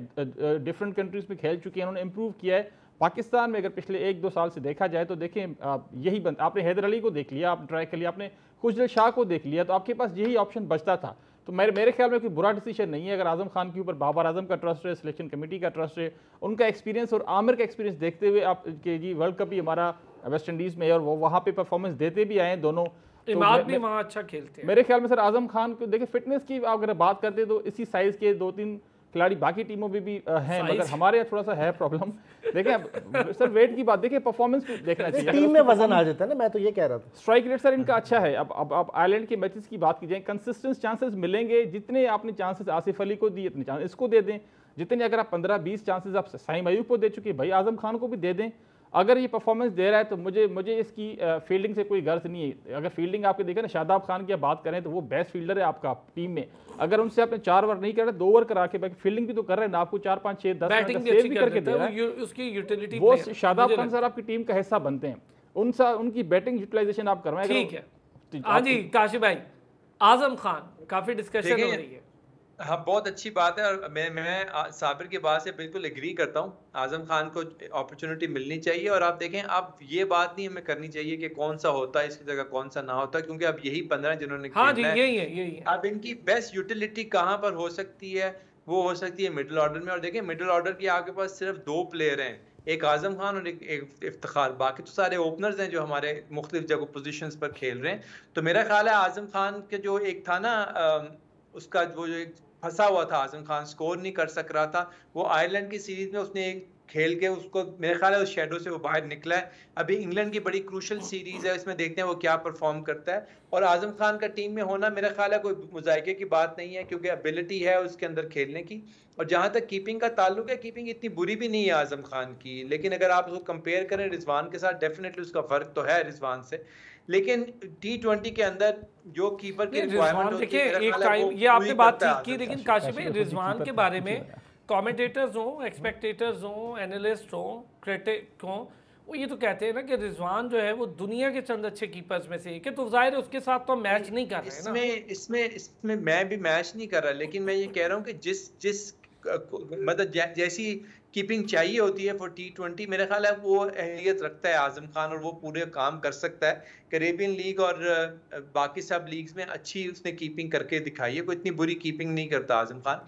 डिफरेंट कंट्रीज में खेल चुके हैं उन्होंने इंप्रूव किया है पाकिस्तान में अगर पिछले एक दो साल से देखा जाए तो देखें आप यही बन आपने हैदर अली को देख लिया आप ट्राई कर लिया आपने खुजर शाह को देख लिया तो आपके पास यही ऑप्शन बचता था तो मेरे मेरे ख्याल में कोई बुरा डिसीजन नहीं है अगर आजम खान के ऊपर बाबर आजम का ट्रस्ट है सिलेक्शन कमेटी का ट्रस्ट है उनका एक्सपीरियंस और आमिर का एक्सपीरियंस देखते हुए आप के जी वर्ल्ड कप भी हमारा वेस्ट इंडीज़ में है और वो वहाँ परफॉर्मेंस देते भी आए हैं दोनों तो भी वहाँ अच्छा खेलते हैं मेरे ख्याल में सर आजम खान को देखिए फिटनेस की आप अगर बात करते तो इसी साइज़ के दो तीन खिलाड़ी बाकी टीमों में भी हैं मगर हमारे यहाँ थोड़ा सा है प्रॉब्लम देखें सर वेट की बात देखिए परफॉर्मेंस देखना चाहिए टीम में वजन आ जाता है ना मैं तो ये कह रहा था स्ट्राइक रेट सर इनका अच्छा है अब अब आप आयरलैंड के मैचेस की बात की जाए कंसिस्टेंस चांसेस मिलेंगे जितने आपने चांसेस आसिफ अली को दिए इतने चांसेस इसको दे दें जितने अगर आप पंद्रह बीस चांसेस आप साई मयूब को दे चुके भाई आजम खान को भी दे दें अगर ये परफॉर्मेंस दे रहा है तो मुझे मुझे इसकी फील्डिंग से कोई गर्ज नहीं है अगर फील्डिंग आपके देखें ना शादाब खान की आप बात करें तो वो बेस्ट फील्डर है आपका टीम में अगर उनसे आपने चार ओवर नहीं कर रहे तो दो ओवर करा के बाकी फील्डिंग भी तो कर रहे हैं ना आपको चार पाँच छः दस भी करके दे रहे उसकी यूटिलिटी वो शादाब खान सर आपकी टीम का हिस्सा बनते हैं उनसा उनकी बैटिंग यूटिलाइजेशन आप करवाएं ठीक है हाँ जी काशी भाई आजम खान काफ़ी डिस्कशन हो रही है हाँ बहुत अच्छी बात है और मैं मैं साबिर की बात से बिल्कुल एग्री करता हूँ आजम खान को अपॉर्चुनिटी मिलनी चाहिए और आप देखें आप ये बात नहीं हमें करनी चाहिए कि कौन सा होता है इसकी जगह कौन सा ना होता क्योंकि अब यही पंद्रह जिन्होंने हाँ जी यही है यही है अब इनकी बेस्ट यूटिलिटी कहाँ पर हो सकती है वो हो सकती है मिडिल ऑर्डर में और देखें मिडिल ऑर्डर की आपके पास सिर्फ दो प्लेयर हैं एक आजम खान और एक, एक इफ्तार बाकी तो सारे ओपनर्स हैं जो हमारे मुख्तलिफ जगह पोजिशन पर खेल रहे हैं तो मेरा ख्याल है आजम खान के जो एक था ना उसका वो जो एक फंसा हुआ था आजम खान स्कोर नहीं कर सक रहा था वो आयरलैंड की सीरीज में उसने एक खेल के उसको मेरे ख्याल है उस शेडो से वो बाहर निकला है अभी इंग्लैंड की बड़ी क्रूशल सीरीज है इसमें देखते हैं वो क्या परफॉर्म करता है और आजम खान का टीम में होना मेरा ख्याल है कोई मुजायके की बात नहीं है क्योंकि एबिलिटी है उसके अंदर खेलने की और जहाँ तक कीपिंग का ताल्लुक है कीपिंग इतनी बुरी भी नहीं है आजम खान की लेकिन अगर आप उसको कंपेयर करें रिजवान के साथ डेफिनेटली उसका फ़र्क तो है रिजवान से लेकिन टी ट्वेंटी के अंदर जो कीपर के रिजवान देखिए एक टाइम ये आपने बात ठीक की लेकिन काशिफ भाई रिजवान के बारे में कॉमेंटेटर्स हों एक्सपेक्टेटर्स हों एनालिस्ट हों क्रिटिक हों वो ये तो कहते हैं ना कि रिजवान जो है वो दुनिया के चंद अच्छे कीपर्स में से एक है तो जाहिर उसके साथ तो मैच नहीं कर रहे इसमें इसमें इसमें मैं भी मैच नहीं कर रहा लेकिन मैं ये कह रहा हूँ कि जिस जिस मतलब जैसी कीपिंग चाहिए होती है फॉर टी ट्वेंटी मेरा ख्याल है वो अहलियत रखता है आजम खान और वो पूरे काम कर सकता है करेबियन लीग और बाकी सब लीग्स में अच्छी उसने कीपिंग करके दिखाई है कोई इतनी बुरी कीपिंग नहीं करता आजम खान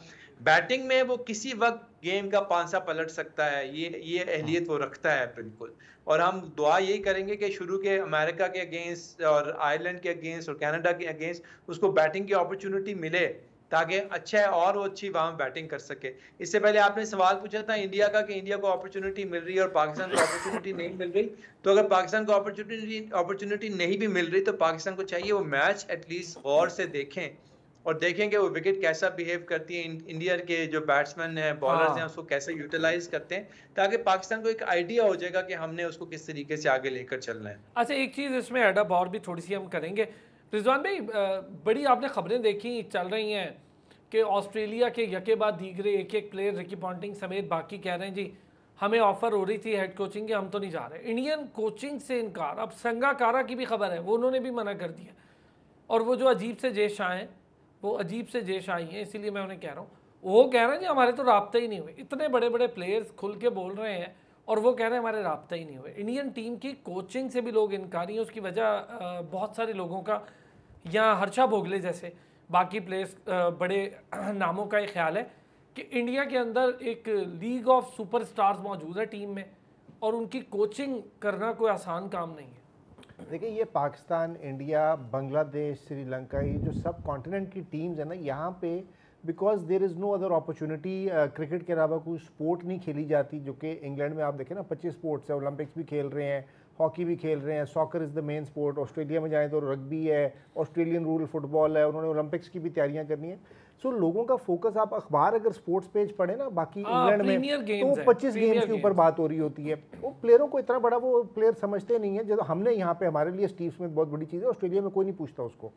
बैटिंग में वो किसी वक्त गेम का पांसा पलट सकता है ये ये अहलियत वो रखता है बिल्कुल और हम दुआ यही करेंगे कि शुरू के अमेरिका के अगेंस्ट और आयरलैंड के अगेंस्ट और कनाडा के अगेंस्ट उसको बैटिंग की अपॉर्चुनिटी मिले ताकि अच्छा है और वो अच्छी वहां बैटिंग कर सके इससे पहले आपने सवाल पूछा था इंडिया का कि इंडिया को अपॉर्चुनिटी मिल रही है और पाकिस्तान को अपॉर्चुनिटी नहीं मिल रही तो अगर पाकिस्तान को अपॉर्चुनिटी अपॉर्चुनिटी नहीं भी मिल रही तो पाकिस्तान को चाहिए वो मैच एटलीस्ट गौर से देखें और देखेंगे वो विकेट कैसा बिहेव करती है इंडिया के जो बैट्समैन है बॉलर हाँ। हैं उसको कैसे यूटिलाइज करते हैं ताकि पाकिस्तान को एक आइडिया हो जाएगा कि हमने उसको किस तरीके से आगे लेकर चलना है अच्छा एक चीज़ इसमें एडअप और भी थोड़ी सी हम करेंगे रिजवान भाई बड़ी आपने खबरें देखी चल रही हैं कि ऑस्ट्रेलिया के यके बाद दीगरे एक एक प्लेयर रिकी पॉन्टिंग समेत बाकी कह रहे हैं जी हमें ऑफ़र हो रही थी हेड कोचिंग की हम तो नहीं जा रहे इंडियन कोचिंग से इनकार अब संगाकारा की भी खबर है वो उन्होंने भी मना कर दिया और वो जो अजीब से जेश आए वो अजीब से जेश आई हैं इसीलिए मैं उन्हें कह रहा हूँ वो कह रहे हैं जी हमारे तो रबते ही नहीं हुए इतने बड़े बड़े प्लेयर्स खुल के बोल रहे हैं और वो कह रहे हैं हमारे रबते ही नहीं हुए इंडियन टीम की कोचिंग से भी लोग इनकारी हैं उसकी वजह बहुत सारे लोगों का यहाँ हर्षा भोगले जैसे बाकी प्लेस बड़े *clears throat* नामों का ये ख्याल है कि इंडिया के अंदर एक लीग ऑफ सुपरस्टार्स मौजूद है टीम में और उनकी कोचिंग करना कोई आसान काम नहीं है देखिए ये पाकिस्तान इंडिया बांग्लादेश श्रीलंका ये जो सब कॉन्टिनेंट की टीम्स है ना यहाँ पे because there is no other opportunity cricket के अलावा कोई स्पोर्ट नहीं खेली जाती जो कि इंग्लैंड में आप देखें ना पच्चीस स्पोर्ट्स है ओलंपिक्स भी खेल रहे हैं हॉकी भी खेल रहे हैं soccer is the main sport Australia में जाएँ तो रग्बी है ऑस्ट्रेलियन रूल फुटबॉल है उन्होंने ओलंपिक्स की भी तैयारियाँ करनी है सो so, लोगों का फोकस आप अखबार अगर स्पोर्ट्स पेज पढ़े ना बाकी हाँ, इंग्लैंड में तो पच्चीस गेम्स के ऊपर बात हो रही होती है वो प्लेयरों को इतना बड़ा वो प्लेयर समझते नहीं है जब हमने यहाँ पे हमारे लिए स्टीव स्मिथ बहुत बड़ी चीज़ है ऑस्ट्रेलिया में कोई नहीं पूछता उसको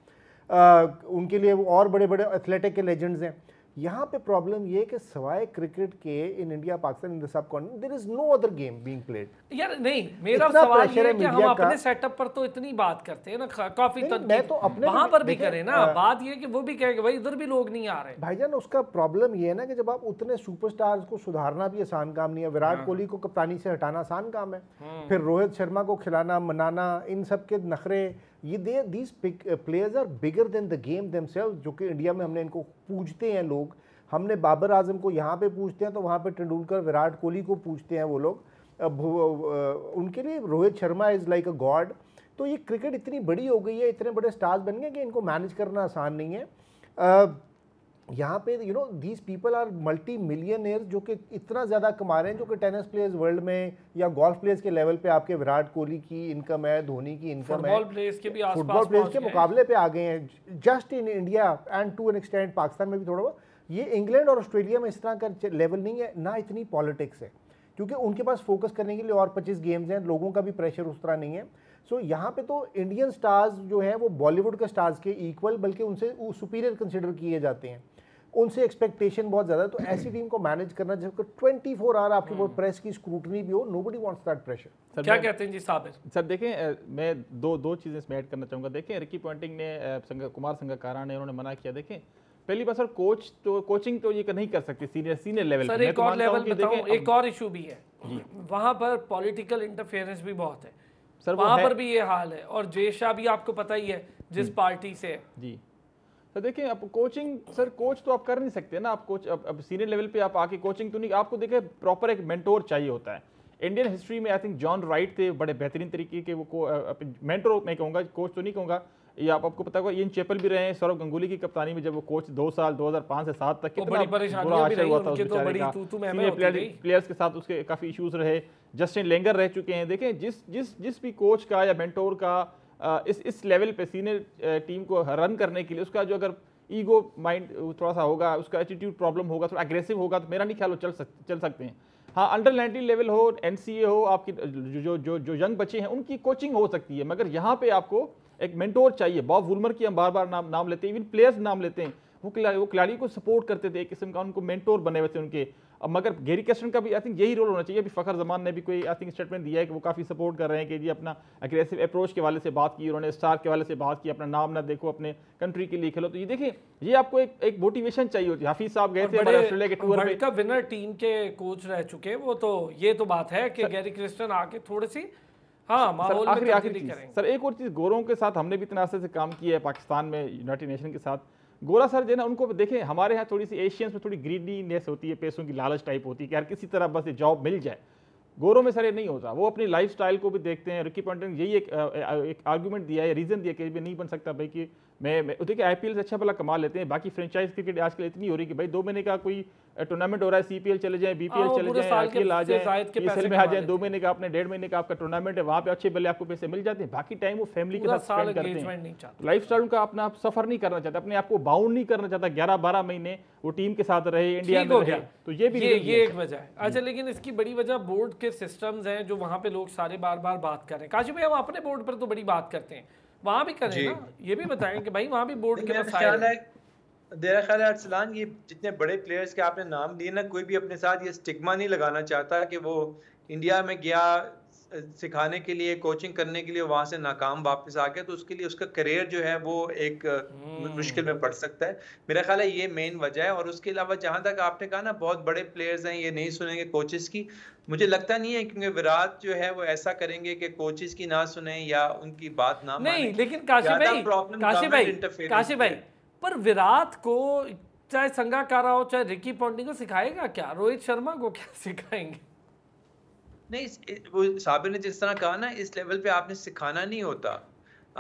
उनके लिए वो और बड़े बड़े एथलेटिक के लेजेंड्स हैं यहाँ पे प्रॉब्लम ये कि सवाए क्रिकेट के in India Pakistan in the subcontinent there is no other game being played यार नहीं मेरा सवाल ये है कि हम अपने सेटअप पर तो इतनी बात करते हैं ना काफी तो मैं तो अपने तो वहां पर भी करें ना बात ये कि वो भी कहे भाई इधर भी लोग नहीं आ रहे भाईजान उसका प्रॉब्लम ये है ना कि जब आप उतने सुपरस्टार्स को सुधारना भी आसान काम नहीं है विराट हाँ। कोहली को कप्तानी से हटाना आसान काम है हम्म। फिर रोहित शर्मा को खिलाना मनाना इन सब के नखरे ये दे these players are bigger than the game themselves जो कि इंडिया में हमने इनको पूछते हैं लोग हमने बाबर आजम को यहाँ पे पूछते हैं तो वहाँ पे तेंडुलकर विराट कोहली को पूछते हैं वो लोग uh, उनके लिए Rohit Sharma is like a god तो ये क्रिकेट इतनी बड़ी हो गई है इतने बड़े स्टार्स बन गए कि इनको मैनेज करना आसान नहीं है uh, यहाँ पे you know these people are multi million जो कि इतना ज़्यादा कमा रहे हैं जो कि टेनिस प्लेयर्स वर्ल्ड में या गोल्फ प्लेयर्स के लेवल पे आपके विराट कोहली की इनकम है धोनी की इनकम है प्लेयर्स के भी फुटबॉल प्लेयर्स के मुकाबले पे आ गए हैं just in India and to an extend Pakistan में भी थोड़ा बहुत ये इंग्लैंड और ऑस्ट्रेलिया में इस तरह का लेवल नहीं है ना इतनी पॉलिटिक्स है क्योंकि उनके पास फोकस करने के लिए और पच्चीस गेम्स हैं लोगों का भी प्रेशर उस तरह नहीं है सो so, यहाँ पे तो इंडियन स्टार्स जो हैं वो बॉलीवुड के स्टार्स के इक्वल बल्कि उनसे सुपीरियर कंसिडर किए जाते हैं उनसे एक्सपेक्टेशन बहुत ज़्यादा है तो ऐसी टीम को मैनेज करना जबकि ट्वेंटी फोर आवर आपके ऊपर प्रेस की स्क्रूटनी भी हो nobody wants that pressure sir क्या कहते हैं जी साहब सर देखें मैं दो दो चीज़ें इसमें ऐड करना चाहूँगा देखें रिकी पॉइंटिंग ने संगा, कुमार संगकारा ने उन्होंने मना किया देखें पहली बात सर कोच तो कोचिंग तो ये नहीं कर सकती सीनियर सीनियर लेवल सर एक तो और लेवल बताऊं एक और इशू भी है वहाँ पर पॉलिटिकल इंटरफेरेंस भी बहुत है सर वहाँ पर भी ये हाल है और जय शाह भी आपको पता ही है जिस पार्टी से जी सर तो देखिए आप कोचिंग सर कोच तो आप कर नहीं सकते ना आप कोच अब, अब सीनियर लेवल पे आप आके कोचिंग तो नहीं आपको देखिए प्रॉपर एक मेंटोर चाहिए होता है इंडियन हिस्ट्री में आई थिंक जॉन राइट थे बड़े बेहतरीन तरीके के वो मेंटोर मैं कहूँगा कोच तो नहीं कहूँगा ये आप आपको पता होगा इन चेपल भी रहे हैं सौरभ गंगुली की कप्तानी में जब वो कोच दो साल 2005 से सात तक कितना तो बुरा आशय हुआ था उस तो बेचारे का सीनियर प्लेयर्स के साथ उसके काफ़ी इश्यूज रहे जस्टिन लेंगर रह चुके हैं देखें जिस जिस जिस भी कोच का या मेंटोर का इस इस लेवल पे सीनियर टीम को रन करने के लिए उसका जो अगर ईगो माइंड थोड़ा सा होगा उसका एटीट्यूड प्रॉब्लम होगा थोड़ा एग्रेसिव होगा तो मेरा नहीं ख्याल वो चल सक चल सकते हैं हाँ अंडर नाइनटीन लेवल हो एन हो आपकी जो जो जो यंग बच्चे हैं उनकी कोचिंग हो सकती है मगर यहाँ पर आपको एक मेंटोर चाहिए बॉब वुलमर की हम बार बार नाम नाम लेते हैं इवन प्लेयर्स नाम लेते हैं वो खिलाड़ी वो खिलाड़ी को सपोर्ट करते थे एक किस्म का उनको मेंटोर बने हुए थे उनके अब मगर गेरी कैस्टन का भी आई थिंक यही रोल होना चाहिए अभी फ़खर जमान ने भी कोई आई थिंक स्टेटमेंट दिया है कि वो काफ़ी सपोर्ट कर रहे हैं कि जी अपना अग्रेसिव अप्रोच के वाले से बात की उन्होंने स्टार के वाले से बात की अपना नाम ना देखो अपने कंट्री के लिए खेलो तो ये देखिए ये आपको एक एक मोटिवेशन चाहिए होती है हफीज साहब गए थे ऑस्ट्रेलिया के टूर का विनर टीम के कोच रह चुके वो तो ये तो बात है कि गैरी क्रिस्टन आके थोड़ी सी हाँ, आखिरी आखिरी सर एक और चीज़ गोरों के साथ हमने भी इतना से काम किया है पाकिस्तान में यूनाइटेड नेशन के साथ गोरा सर जो ना उनको देखें हमारे यहाँ थोड़ी सी एशियंस में थोड़ी ग्रीडीनेस होती है पैसों की लालच टाइप होती है कि यार किसी तरह बस ये जॉब मिल जाए गोरों में सर ये नहीं होता वो अपनी लाइफ को भी देखते हैं रिकी पंटन यही एक, एक आर्ग्यूमेंट दिया है रीज़न दिया कि नहीं बन सकता भाई कि मैं तो देखिए आई पी अच्छा भला कमा लेते हैं बाकी फ्रेंचाइज क्रिकेट आजकल इतनी हो रही कि भाई दो महीने का कोई टूर्नामेंट हो रहा है सीपीएल चले जाए बीपीएल हाँ, चले जाए एल आ जाए में आ जाए दो महीने का आपने डेढ़ महीने का आपका टूर्नामेंट है वहाँ पे अच्छे बल्ले आपको पैसे मिल जाते हैं बाकी टाइम वो फैमिली के साथ करते हैं लाइफ स्टाइल उनका अपना आप सफर नहीं करना चाहते अपने आपको बाउंड नहीं करना चाहता ग्यारह बारह महीने वो टीम के साथ रहे इंडिया में रहे तो ये भी ये एक वजह है अच्छा हम्म। लेकिन इसकी बड़ी वजह बोर्ड के सिस्टम्स हैं जो वहाँ पे लोग सारे बार बार बात कर रहे हैं काशी भाई हम अपने बोर्ड पर तो बड़ी बात करते हैं वहाँ भी करें ना ये भी बताएं कि भाई वहाँ भी बोर्ड के ख्याल है मेरा ख्याल है अरसलान ये जितने बड़े प्लेयर्स के आपने नाम लिए ना कोई भी अपने साथ ये स्टिग्मा नहीं लगाना चाहता कि वो इंडिया में गया सिखाने के लिए कोचिंग करने के लिए वहां से नाकाम वापस आ गया तो उसके लिए उसका करियर जो है वो एक मुश्किल में पड़ हम्म। सकता है मेरा ख्याल है ये मेन वजह है और उसके अलावा जहाँ तक आपने कहा ना बहुत बड़े प्लेयर्स हैं ये नहीं सुनेंगे कोचेस की मुझे लगता नहीं है क्योंकि विराट जो है वो ऐसा करेंगे कि कोचेस की ना सुने या उनकी बात ना नहीं लेकिन काशी भाई काशिफ भाई भाई पर विराट को चाहे संगा कारा हो चाहे रिकी पॉन्टिंग को सिखाएगा क्या रोहित शर्मा को क्या सिखाएंगे नहीं वो साबिर ने जिस तरह कहा ना इस लेवल पे आपने सिखाना नहीं होता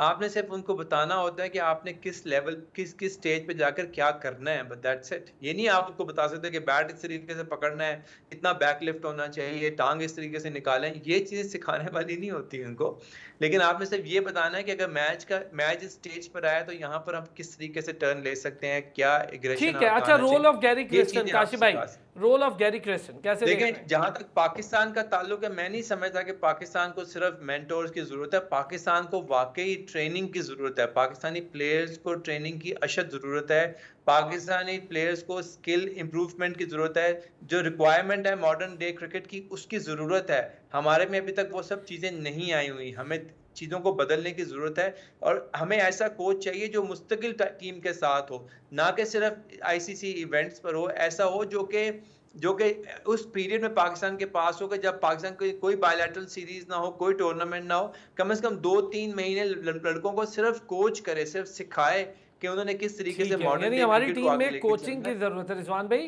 आपने सिर्फ उनको बताना होता है कि आपने किस लेवल किस किस स्टेज पे जाकर क्या करना है बट दैट्स इट ये नहीं आप उनको बता सकते कि बैट इस तरीके से पकड़ना है इतना बैकलिफ्ट होना चाहिए टांग इस तरीके से निकालें ये चीज़ सिखाने *laughs* वाली नहीं होती उनको लेकिन आपने सिर्फ ये बताना है कि अगर मैच का मैच स्टेज पर आया तो यहाँ पर हम किस तरीके से टर्न ले सकते हैं क्या ठीक है अच्छा role of Gary Kirsten Kashi भाई रोल ऑफ गैरी क्रिस्टन कैसे देखें जहाँ तक पाकिस्तान का ताल्लुक है मैं नहीं समझता कि पाकिस्तान को सिर्फ मेंटोर्स की जरूरत है पाकिस्तान को वाकई ट्रेनिंग की जरूरत है पाकिस्तानी प्लेयर्स को ट्रेनिंग की अशद जरूरत है पाकिस्तानी प्लेयर्स को स्किल इम्प्रूवमेंट की ज़रूरत है जो रिक्वायरमेंट है मॉडर्न डे क्रिकेट की उसकी ज़रूरत है हमारे में अभी तक वो सब चीज़ें नहीं आई हुई हमें चीज़ों को बदलने की ज़रूरत है और हमें ऐसा कोच चाहिए जो मुस्तकिल टीम के साथ हो ना कि सिर्फ आईसीसी इवेंट्स पर हो ऐसा हो जो कि जो कि उस पीरियड में पाकिस्तान के पास हो कि जब पाकिस्तान की कोई बायोलेटरल सीरीज ना हो कोई टूर्नामेंट ना हो कम से कम दो तीन महीने लड़कों को सिर्फ कोच करे सिर्फ सिखाए कि उन्होंने किस तरीके से मॉडर्न हमारी टीम में कोचिंग की जरूरत है रिजवान भाई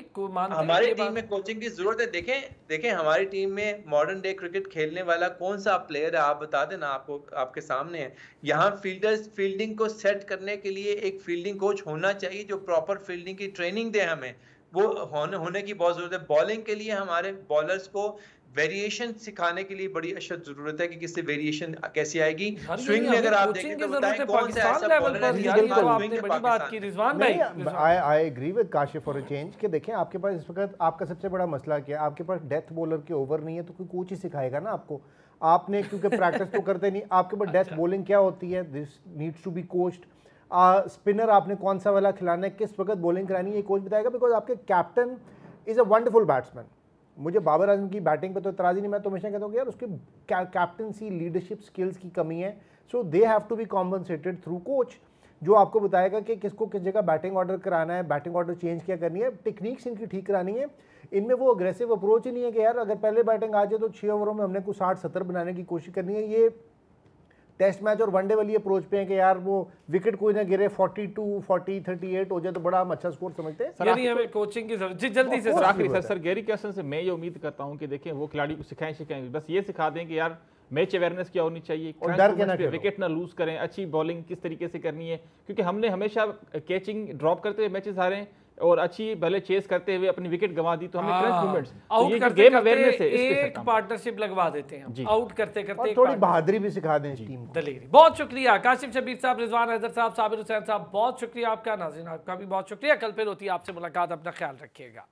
हमारी टीम में कोचिंग की जरूरत है देखें देखें हमारी टीम में मॉडर्न डे क्रिकेट खेलने वाला कौन सा प्लेयर है आप बता देना आपको आपके सामने है यहाँ फील्डर्स फील्डिंग को सेट करने के लिए एक फील्डिंग कोच होना चाहिए जो प्रॉपर फील्डिंग की ट्रेनिंग दे हमें वो होने होने की बहुत ज़रूरत है बॉलिंग के लिए हमारे बॉलर्स को वेरिएशन सिखाने के लिए बड़ी अशद जरूरत है कि किससे वेरिएशन कैसी आएगी स्विंग में अगर आप देखें तो के काशिफ फॉर चेंज देखें आपके पास इस वक्त आपका सबसे बड़ा मसला क्या है आपके पास डेथ बॉलर के ओवर नहीं है तो कोई कोच ही सिखाएगा ना आपको आपने क्योंकि प्रैक्टिस तो करते नहीं आपके पास डेथ *laughs* बॉलिंग अच्छा। क्या होती है this needs to be coached spinner आपने कौन सा वाला खिलाना है किस वक्त बॉलिंग करानी है ये कोच बताएगा बिकॉज आपके captain is a wonderful batsman मुझे बाबर आजम की बैटिंग पे तो इतराज़ी नहीं मैं तो हमेशा कहता हूँ कि यार उसके कैप्टनसी लीडरशिप स्किल्स की कमी है so they have to be compensated through coach जो आपको बताएगा कि किसको किस जगह बैटिंग ऑर्डर कराना है बैटिंग ऑर्डर चेंज क्या करनी है टेक्निक्स इनकी ठीक करानी है इनमें वो अग्रेसिव अप्रोच ही नहीं है कि यार अगर पहले बैटिंग आ जाए तो छः ओवरों में हमने कुछ साठ सत्तर बनाने की कोशिश करनी है ये टेस्ट मैच और वनडे वाली अप्रोच पे हैं कि यार वो विकेट कोई ना गिरे 42, 40, 38 हो जाए तो बड़ा हम अच्छा स्कोर समझते हैं सर हमें कोचिंग की जरूरत जी जल्दी से आखिरी सर सर गैरी कैसन से मैं ये उम्मीद करता हूँ कि देखें वो खिलाड़ी को सिखाएं सिखाएं बस ये सिखा दें कि यार मैच अवेयरनेस क्या होनी चाहिए और डर के ना विकेट ना लूज करें अच्छी बॉलिंग किस तरीके से करनी है क्योंकि हमने हमेशा कैचिंग ड्रॉप करते हुए मैचेस हारे हैं और अच्छी भले चेस करते हुए अपनी विकेट गंवा दी तो हमने क्रंच मोमेंट्स आउट करते गेम अवेयरनेस है एक पार्टनरशिप लगवा देते हैं आउट करते करते थोड़ी बहादुरी भी सिखा दें टीम को दलेरी बहुत शुक्रिया काशिफ शबीर साहब रिजवान अजहर साहब साबिर हुसैन साहब बहुत शुक्रिया आपका नाजिन आपका भी बहुत शुक्रिया कल फिर होती है आपसे मुलाकात अपना ख्याल रखिएगा